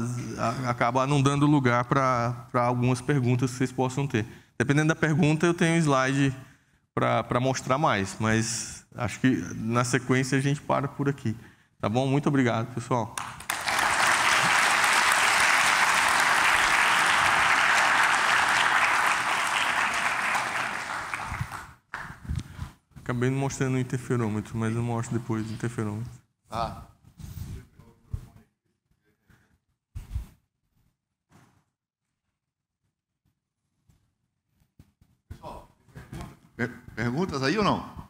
acabar não dando lugar para algumas perguntas que vocês possam ter. Dependendo da pergunta, eu tenho um slide para mostrar mais, mas acho que na sequência a gente para por aqui. Tá bom? Muito obrigado, pessoal. Acabei não mostrando o interferômetro, mas eu mostro depois o interferômetro. Ah. Pessoal, perguntas aí ou não?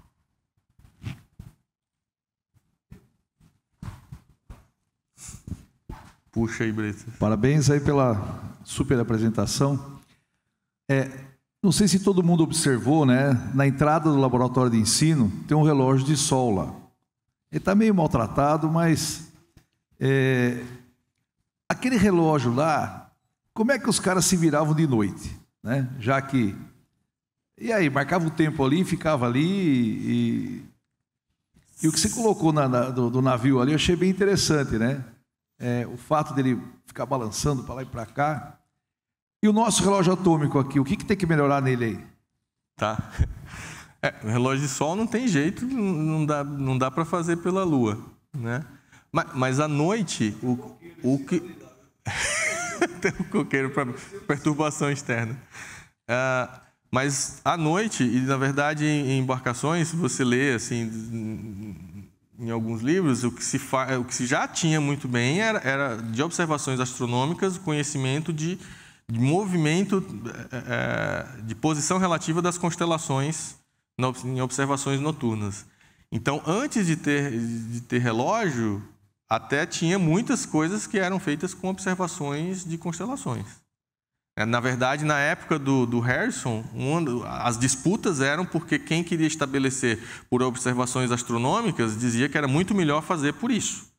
Puxa aí, Breta. Parabéns aí pela super apresentação. É, não sei se todo mundo observou, né? Na entrada do laboratório de ensino tem um relógio de sol lá. Ele está meio maltratado, mas é, aquele relógio lá, como é que os caras se viravam de noite, né? Já que e aí marcava o tempo ali, ficava ali e, e o que você colocou na, na, do, do, navio ali, eu achei bem interessante, né? É, o fato dele ficar balançando para lá e para cá. E o nosso relógio atômico aqui, o que, que tem que melhorar nele aí? Tá. *laughs* É, relógio de sol não tem jeito, não dá, não dá para fazer pela lua, né? Mas, mas à noite, o, o que... *laughs* tem um coqueiro para perturbação externa. Ah, mas à noite, e na verdade em embarcações, se você lê assim em alguns livros, o que se, fa... o que se já tinha muito bem era, era de observações astronômicas, o conhecimento de de movimento é, é, de posição relativa das constelações em observações noturnas. Então, antes de ter, de ter relógio, até tinha muitas coisas que eram feitas com observações de constelações. É, na verdade, na época do, do Harrison, as disputas eram porque quem queria estabelecer por observações astronômicas dizia que era muito melhor fazer por isso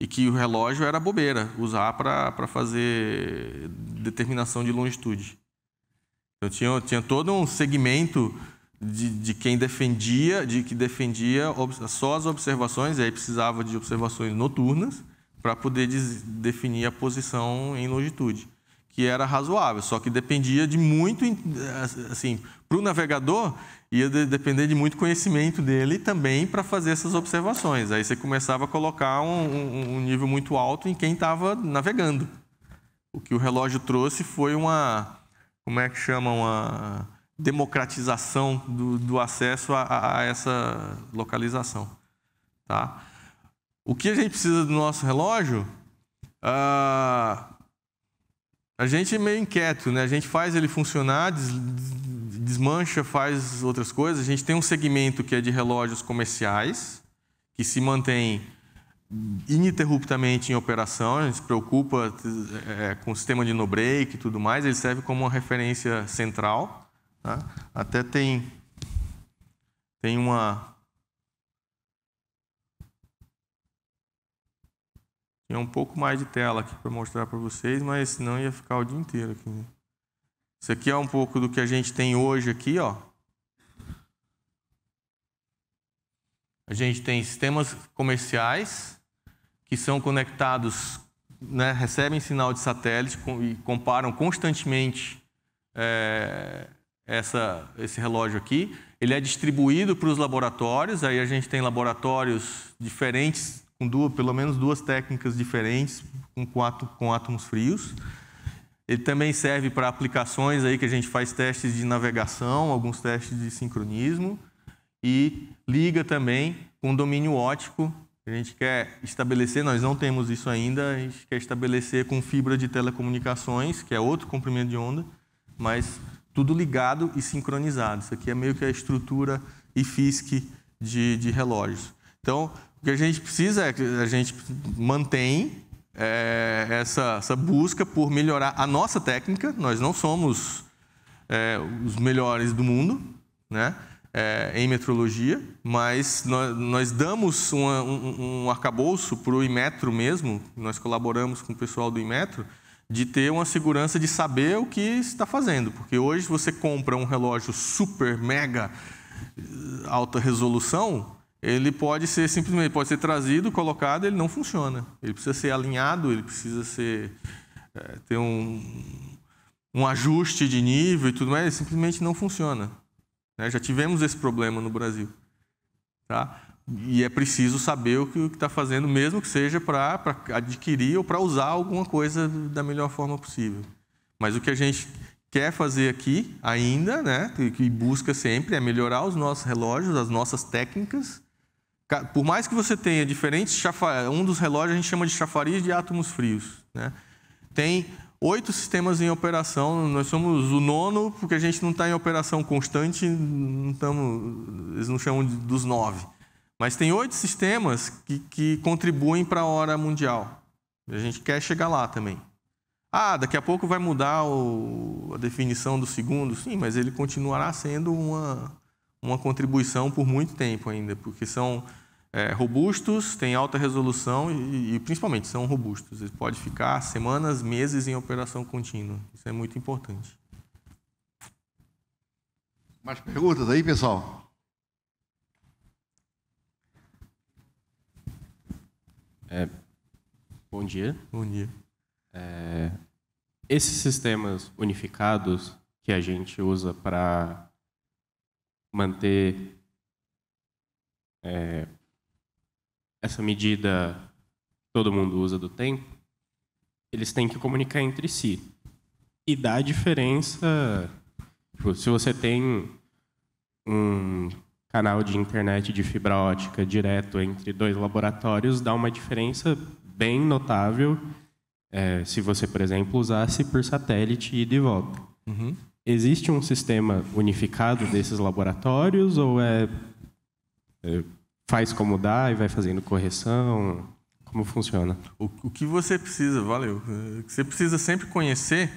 e que o relógio era bobeira usar para fazer determinação de longitude. Então tinha, tinha todo um segmento de, de quem defendia, de que defendia só as observações, e aí precisava de observações noturnas para poder des, definir a posição em longitude, que era razoável, só que dependia de muito, assim, para o navegador, ia depender de muito conhecimento dele também para fazer essas observações. Aí você começava a colocar um, um, um nível muito alto em quem estava navegando. O que o relógio trouxe foi uma, como é que chama, uma democratização do, do acesso a, a, essa localização. Tá? O que a gente precisa do nosso relógio? Ah, a gente é meio inquieto, né? A gente faz ele funcionar, des, desmancha, faz outras coisas. A gente tem um segmento que é de relógios comerciais, que se mantém ininterruptamente em operação. A gente se preocupa é, é com o sistema de no-break e tudo mais. Ele serve como uma referência central. Tá? Até tem, tem uma, Tinha é um pouco mais de tela aqui para mostrar para vocês, mas senão ia ficar o dia inteiro aqui. Né? Isso aqui é um pouco do que a gente tem hoje aqui, ó. A gente tem sistemas comerciais que são conectados, né, recebem sinal de satélite e comparam constantemente é, essa, esse relógio aqui. Ele é distribuído para os laboratórios, aí a gente tem laboratórios diferentes com duas, pelo menos duas técnicas diferentes com, quatro, com átomos frios. Ele também serve para aplicações aí que a gente faz testes de navegação, alguns testes de sincronismo e liga também com domínio ótico. A gente quer estabelecer, nós não temos isso ainda, a gente quer estabelecer com fibra de telecomunicações, que é outro comprimento de onda, mas tudo ligado e sincronizado. Isso aqui é meio que a estrutura IFISC de, de relógios. Então, o que a gente precisa é que a gente mantém é, essa, essa, busca por melhorar a nossa técnica. Nós não somos é, os melhores do mundo né, é, em metrologia, mas nós, nós damos uma, um, um arcabouço para o Imetro mesmo, nós colaboramos com o pessoal do Imetro, de ter uma segurança de saber o que está fazendo. Porque hoje você compra um relógio super, mega alta resolução, ele pode ser simplesmente pode ser trazido, colocado, ele não funciona. Ele precisa ser alinhado, ele precisa ser é, ter um, um ajuste de nível e tudo mais. Ele simplesmente não funciona. Né? Já tivemos esse problema no Brasil, tá? E é preciso saber o que está fazendo, mesmo que seja para adquirir ou para usar alguma coisa da melhor forma possível. Mas o que a gente quer fazer aqui ainda, né? E busca sempre é melhorar os nossos relógios, as nossas técnicas, por mais que você tenha diferentes chafarias, um dos relógios a gente chama de chafariz de átomos frios, né? Tem oito sistemas em operação, nós somos o nono porque a gente não está em operação constante, não tamo, eles não chamam de, dos nove, mas tem oito sistemas que, que contribuem para a hora mundial. A gente quer chegar lá também. Ah, daqui a pouco vai mudar o, a definição do segundo, sim, mas ele continuará sendo uma, uma contribuição por muito tempo ainda, porque são é, robustos, têm alta resolução e, e, principalmente, são robustos. Eles pode ficar semanas, meses em operação contínua. Isso é muito importante. Mais perguntas aí, pessoal? É, bom dia. Bom dia. É, esses sistemas unificados que a gente usa para manter é, essa medida que todo mundo usa do tempo, eles têm que comunicar entre si. E dá diferença. Tipo, se você tem um canal de internet de fibra ótica direto entre dois laboratórios, dá uma diferença bem notável é, se você, por exemplo, usasse por satélite e de volta. Uhum. Existe um sistema unificado desses laboratórios ou é, é faz como dá e vai fazendo correção? Como funciona? O, o que você precisa, valeu. É, você precisa sempre conhecer.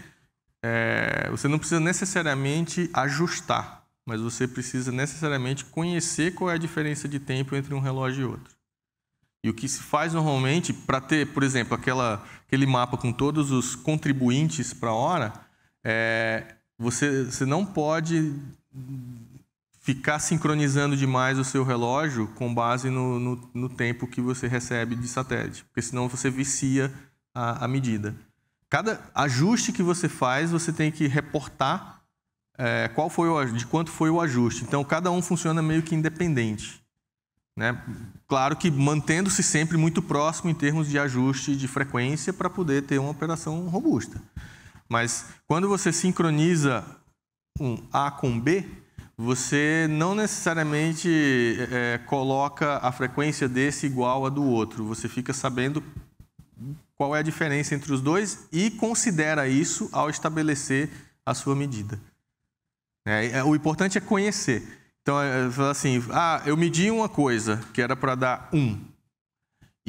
É, você não precisa necessariamente ajustar, mas você precisa necessariamente conhecer qual é a diferença de tempo entre um relógio e outro. E o que se faz normalmente para ter, por exemplo, aquela, aquele mapa com todos os contribuintes para a hora, é, você, você não pode ficar sincronizando demais o seu relógio com base no, no, no tempo que você recebe de satélite, porque senão você vicia a, a medida. Cada ajuste que você faz, você tem que reportar é, qual foi o, de quanto foi o ajuste. Então, cada um funciona meio que independente. Né? Claro que mantendo-se sempre muito próximo em termos de ajuste de frequência para poder ter uma operação robusta. Mas quando você sincroniza um A com B, você não necessariamente é, é, coloca a frequência desse igual a do outro. Você fica sabendo qual é a diferença entre os dois e considera isso ao estabelecer a sua medida. É, é o importante é conhecer. Então, é, é assim, ah, eu medi uma coisa que era para dar um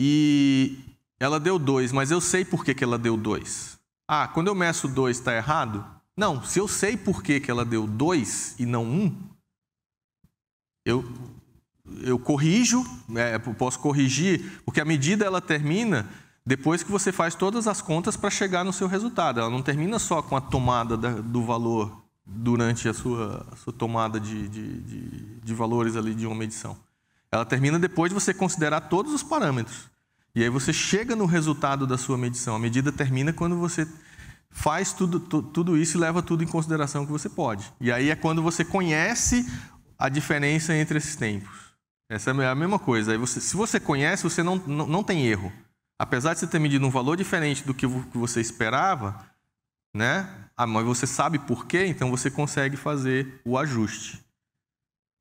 e ela deu dois, mas eu sei por que, que ela deu dois. Ah, quando eu meço dois está errado? Não, se eu sei por que, que ela deu dois e não um, eu, eu corrijo, é, posso corrigir, porque a medida ela termina depois que você faz todas as contas para chegar no seu resultado. Ela não termina só com a tomada da, do valor durante a sua, a sua tomada de, de, de, de valores ali de uma medição. Ela termina depois de você considerar todos os parâmetros. E aí você chega no resultado da sua medição. A medida termina quando você faz tudo, tudo isso e leva tudo em consideração que você pode. E aí é quando você conhece a diferença entre esses tempos. Essa é a mesma coisa. Aí você, se você conhece, você não, não, não tem erro. Apesar de você ter medido um valor diferente do que você esperava, né? Ah, mas você sabe por quê, então você consegue fazer o ajuste.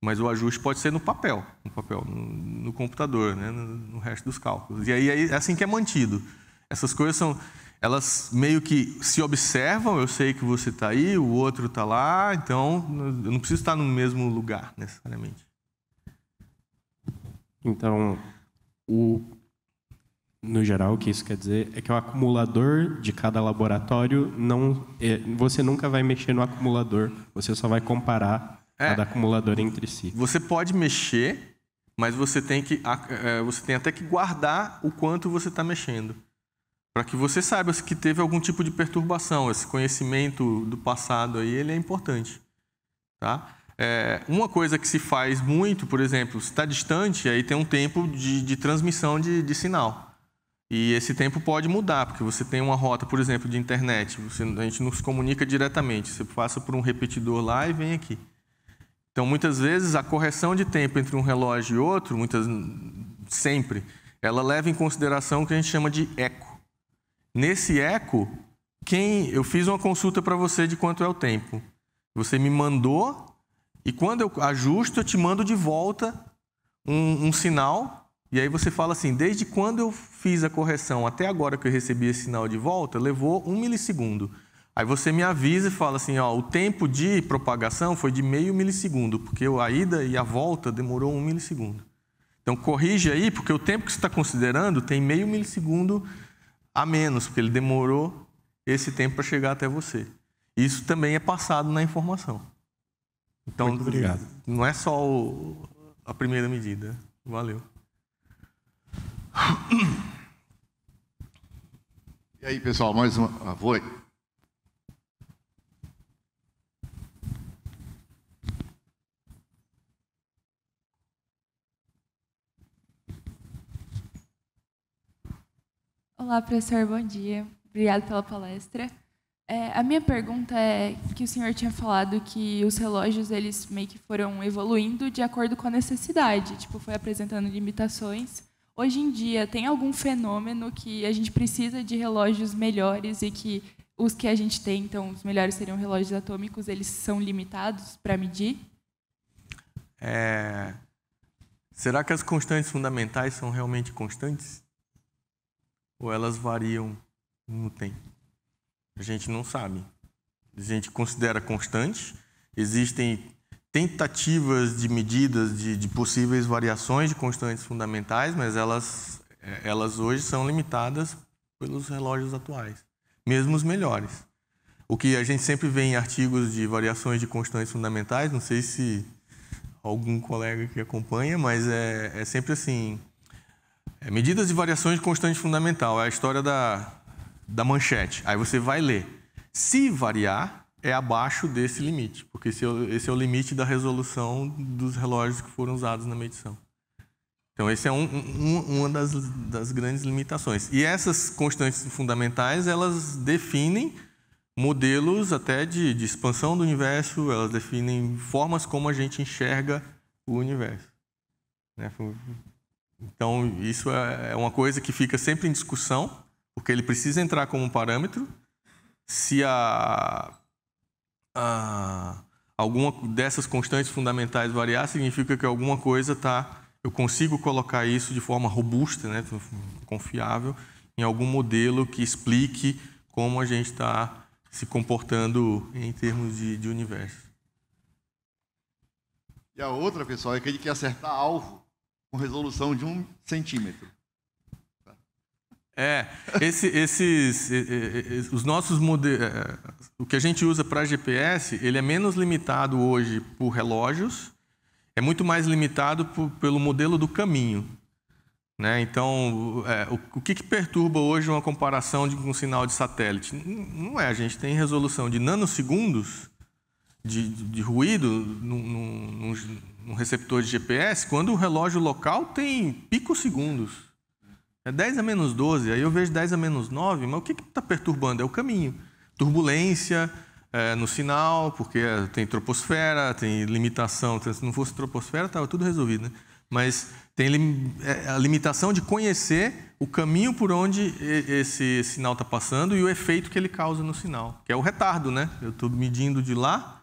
Mas o ajuste pode ser no papel, no papel, no, no computador, né? No, no, resto dos cálculos. E aí é assim que é mantido. Essas coisas são elas meio que se observam, eu sei que você está aí, o outro está lá, então eu não preciso estar no mesmo lugar necessariamente. Então, o, no geral, o que isso quer dizer é que o acumulador de cada laboratório não, é, você nunca vai mexer no acumulador, você só vai comparar é, cada acumulador entre si. Você pode mexer, mas você tem que, é, você tem até que guardar o quanto você está mexendo para que você saiba que teve algum tipo de perturbação. Esse conhecimento do passado aí, ele é importante. Tá? É, uma coisa que se faz muito, por exemplo, se está distante, aí tem um tempo de, de transmissão de, de, sinal. E esse tempo pode mudar, porque você tem uma rota, por exemplo, de internet. Você, a gente não se comunica diretamente. Você passa por um repetidor lá e vem aqui. Então, muitas vezes, a correção de tempo entre um relógio e outro, muitas sempre, ela leva em consideração o que a gente chama de eco. Nesse eco, quem eu fiz uma consulta para você de quanto é o tempo. Você me mandou e quando eu ajusto, eu te mando de volta um, um sinal. E aí você fala assim: desde quando eu fiz a correção até agora que eu recebi esse sinal de volta, levou um milissegundo. Aí você me avisa e fala assim: ó, o tempo de propagação foi de meio milissegundo, porque a ida e a volta demorou um milissegundo. Então corrige aí, porque o tempo que você está considerando tem meio milissegundo a menos, porque ele demorou esse tempo para chegar até você. Isso também é passado na informação. Então, Muito obrigado. não é só o, a primeira medida. Valeu. E aí, pessoal, mais uma. Ah, foi. Olá, professor, bom dia. Obrigado pela palestra. É, a minha pergunta é que o senhor tinha falado que os relógios eles meio que foram evoluindo de acordo com a necessidade, tipo foi apresentando limitações. Hoje em dia tem algum fenômeno que a gente precisa de relógios melhores e que os que a gente tem, então os melhores seriam relógios atômicos, eles são limitados para medir? É... Será que as constantes fundamentais são realmente constantes? ou elas variam no tempo? A gente não sabe. A gente considera constante. Existem tentativas de medidas de, de possíveis variações de constantes fundamentais, mas elas, é, elas hoje são limitadas pelos relógios atuais, mesmo os melhores. O que a gente sempre vê em artigos de variações de constantes fundamentais, não sei se algum colega que acompanha, mas é, é sempre assim: é, medidas de variações de constante fundamental, é a história da, da manchete. Aí você vai ler. Se variar, é abaixo desse limite, porque esse é, o, esse é o limite da resolução dos relógios que foram usados na medição. Então, esse é um, um, uma das, das grandes limitações. E essas constantes fundamentais, elas definem modelos até de, de expansão do universo, elas definem formas como a gente enxerga o universo. Né? Então, isso é, é uma coisa que fica sempre em discussão, porque ele precisa entrar como parâmetro. Se a, a, alguma dessas constantes fundamentais variar, significa que alguma coisa está. Eu consigo colocar isso de forma robusta, né, confiável, em algum modelo que explique como a gente está se comportando em termos de, de universo. E a outra, pessoal, é que gente quer acertar alvo com resolução de um centímetro. É, esse, esses, os nossos modelos, é, o que a gente usa para GPS, ele é menos limitado hoje por relógios, é muito mais limitado por, pelo modelo do caminho. Né? Então, é, o, o que, que, perturba hoje uma comparação de, com um sinal de satélite? Não é, a gente tem resolução de nanosegundos de, de, de ruído num, num, num um receptor de GPS quando o relógio local tem picos segundos É 10 a menos 12, aí eu vejo 10 a menos 9, mas o que está perturbando? É o caminho. Turbulência é, no sinal, porque tem troposfera, tem limitação. Se não fosse troposfera, estava tudo resolvido, né? Mas tem é, a limitação de conhecer o caminho por onde esse sinal está passando e o efeito que ele causa no sinal, que é o retardo, né? Eu estou medindo de lá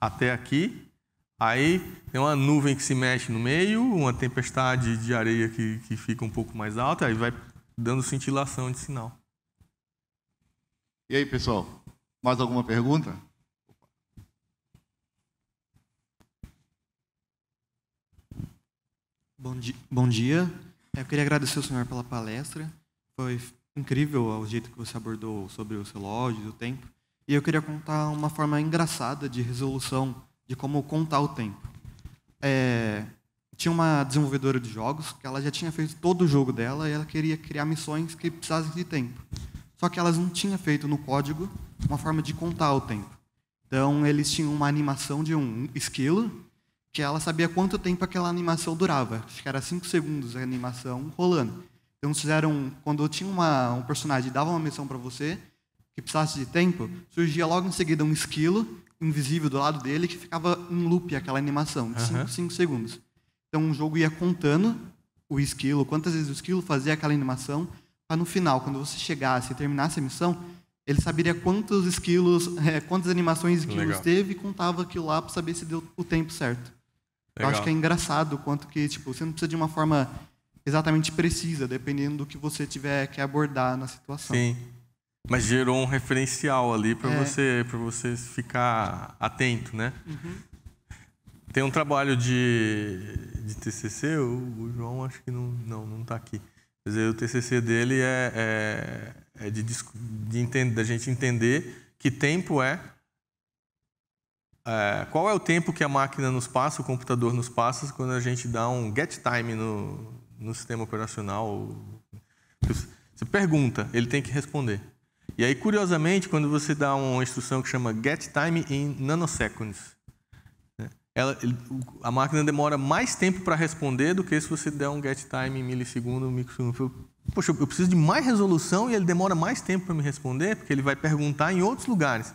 até aqui Aí tem uma nuvem que se mexe no meio, uma tempestade de areia que, que fica um pouco mais alta, aí vai dando cintilação de sinal. E aí, pessoal? Mais alguma pergunta? Bom, di bom dia. Eu queria agradecer ao senhor pela palestra. Foi incrível o jeito que você abordou sobre os relógios, o tempo. E eu queria contar uma forma engraçada de resolução de como contar o tempo. É, tinha uma desenvolvedora de jogos que ela já tinha feito todo o jogo dela e ela queria criar missões que precisassem de tempo. Só que elas não tinham feito no código uma forma de contar o tempo. Então, eles tinham uma animação de um esquilo que ela sabia quanto tempo aquela animação durava. Acho que era 5 segundos a animação rolando. Então, fizeram, quando tinha uma, um personagem dava uma missão para você, que precisasse de tempo, surgia logo em seguida um esquilo invisível do lado dele que ficava em loop aquela animação, de 5 uhum. segundos. Então o jogo ia contando o esquilo, quantas vezes o esquilo fazia aquela animação, para no final, quando você chegasse e terminasse a missão, ele saberia quantos esquilos, *laughs* é, quantas animações esquilos Legal. teve e contava aquilo lá para saber se deu o tempo certo. Então, Legal. Eu acho que é engraçado o quanto que, tipo, você não precisa de uma forma exatamente precisa, dependendo do que você tiver que abordar na situação. Sim. Mas gerou um referencial ali para é. você, para você ficar atento, né? Uhum. Tem um trabalho de, de TCC, o, o, João acho que não não não tá aqui. Quer dizer, o TCC dele é, é, é de, de entender, da gente entender que tempo é, é, qual é o tempo que a máquina nos passa, o computador nos passa quando a gente dá um get time no no sistema operacional. Você pergunta, ele tem que responder. E aí, curiosamente, quando você dá uma instrução que chama get time in nanoseconds, né, ela, a máquina demora mais tempo para responder do que se você der um get time em milissegundo, microsegundo. Poxa, eu preciso de mais resolução e ele demora mais tempo para me responder, porque ele vai perguntar em outros lugares.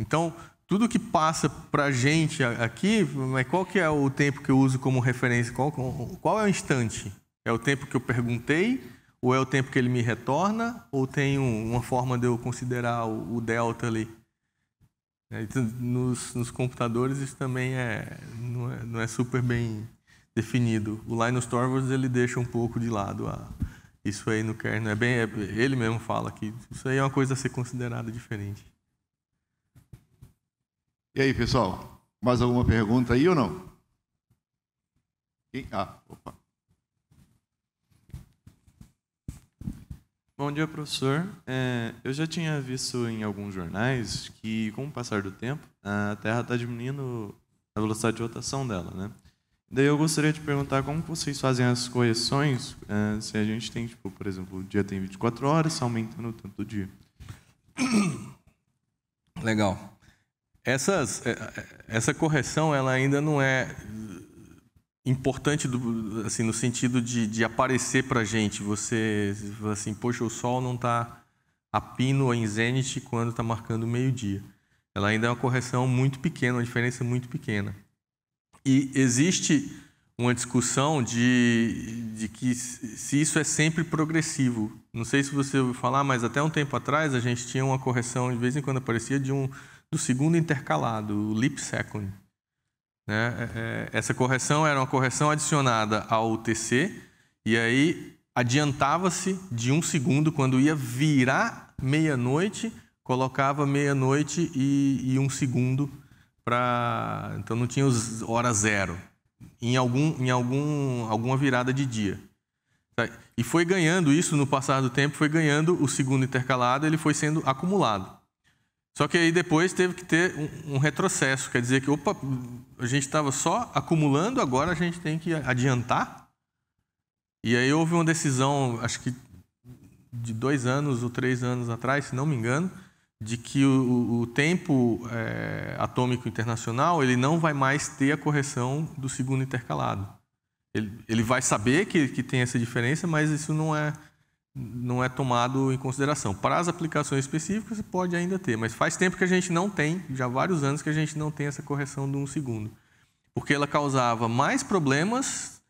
Então, tudo que passa para a gente aqui, mas qual que é o tempo que eu uso como referência? Qual, qual é o instante? É o tempo que eu perguntei ou é o tempo que ele me retorna, ou tem uma forma de eu considerar o delta ali? É, então, nos, nos computadores isso também é não, é não, é super bem definido. O Linus Torvalds ele deixa um pouco de lado a, isso aí no kernel. É bem, é, ele mesmo fala que isso aí é uma coisa a ser considerada diferente. E aí, pessoal? Mais alguma pergunta aí ou não? Ah, opa. Bom dia, professor. É, eu já tinha visto em alguns jornais que, com o passar do tempo, a Terra está diminuindo a velocidade de rotação dela, né? Daí eu gostaria de perguntar como vocês fazem as correções, é, se a gente tem, tipo, por exemplo, o dia tem 24 horas, aumenta no tempo do dia. Legal. Essas, é, é, essa correção ela ainda não é importante do, assim, no sentido de, de aparecer para a gente. Você assim, poxa, o sol não está a pino ou em zênite quando está marcando meio-dia. Ela ainda é uma correção muito pequena, uma diferença muito pequena. E existe uma discussão de, de que se isso é sempre progressivo. Não sei se você ouviu falar, mas até um tempo atrás a gente tinha uma correção, de vez em quando aparecia, de um, do segundo intercalado, o leap second. Né? É, é, essa correção era uma correção adicionada ao UTC e aí adiantava-se de um segundo quando ia virar meia-noite, colocava meia-noite e, e, um segundo para então não tinha os hora zero em algum em algum alguma virada de dia. Tá, e foi ganhando isso no passar do tempo, foi ganhando o segundo intercalado, ele foi sendo acumulado. Só que aí depois teve que ter um, um retrocesso, quer dizer que opa, a gente estava só acumulando, agora a gente tem que adiantar. E aí houve uma decisão, acho que de dois anos ou três anos atrás, se não me engano, de que o, o tempo é, atômico internacional ele não vai mais ter a correção do segundo intercalado. Ele, ele vai saber que, que tem essa diferença, mas isso não é não é tomado em consideração. Para as aplicações específicas, pode ainda ter, mas faz tempo que a gente não tem, já há vários anos que a gente não tem essa correção de um segundo. Porque ela causava mais problemas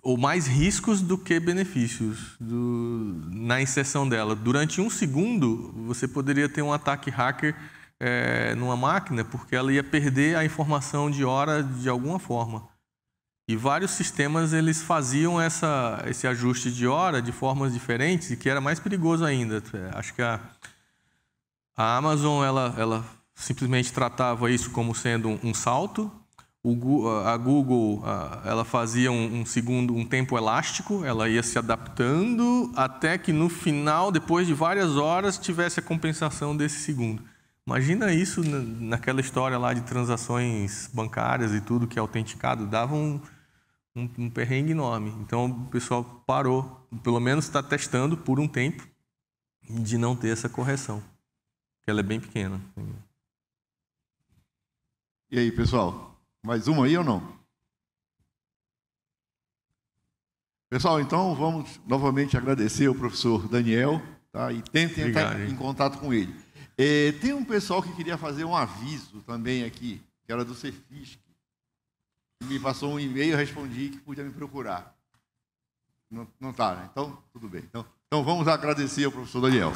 ou mais riscos do que benefícios do, na inserção dela. Durante um segundo, você poderia ter um ataque hacker é, numa máquina, porque ela ia perder a informação de hora de alguma forma. E vários sistemas eles faziam essa, esse ajuste de hora de formas diferentes e que era mais perigoso ainda. É, acho que a, a Amazon ela, ela simplesmente tratava isso como sendo um salto. O, a Google ela fazia um, um, segundo, um tempo elástico, ela ia se adaptando até que no final, depois de várias horas, tivesse a compensação desse segundo. Imagina isso naquela história lá de transações bancárias e tudo que é autenticado, dava um, um, um perrengue enorme. Então o pessoal parou, pelo menos está testando por um tempo, de não ter essa correção, que ela é bem pequena. E aí, pessoal? Mais uma aí ou não? Pessoal, então vamos novamente agradecer ao professor Daniel tá? e tentem Obrigado, entrar hein? em contato com ele. É, tem um pessoal que queria fazer um aviso também aqui, que era do Cefisc me passou um e-mail, eu respondi que podia me procurar. Não está, né? Então, tudo bem. Então, então vamos agradecer ao professor Daniel.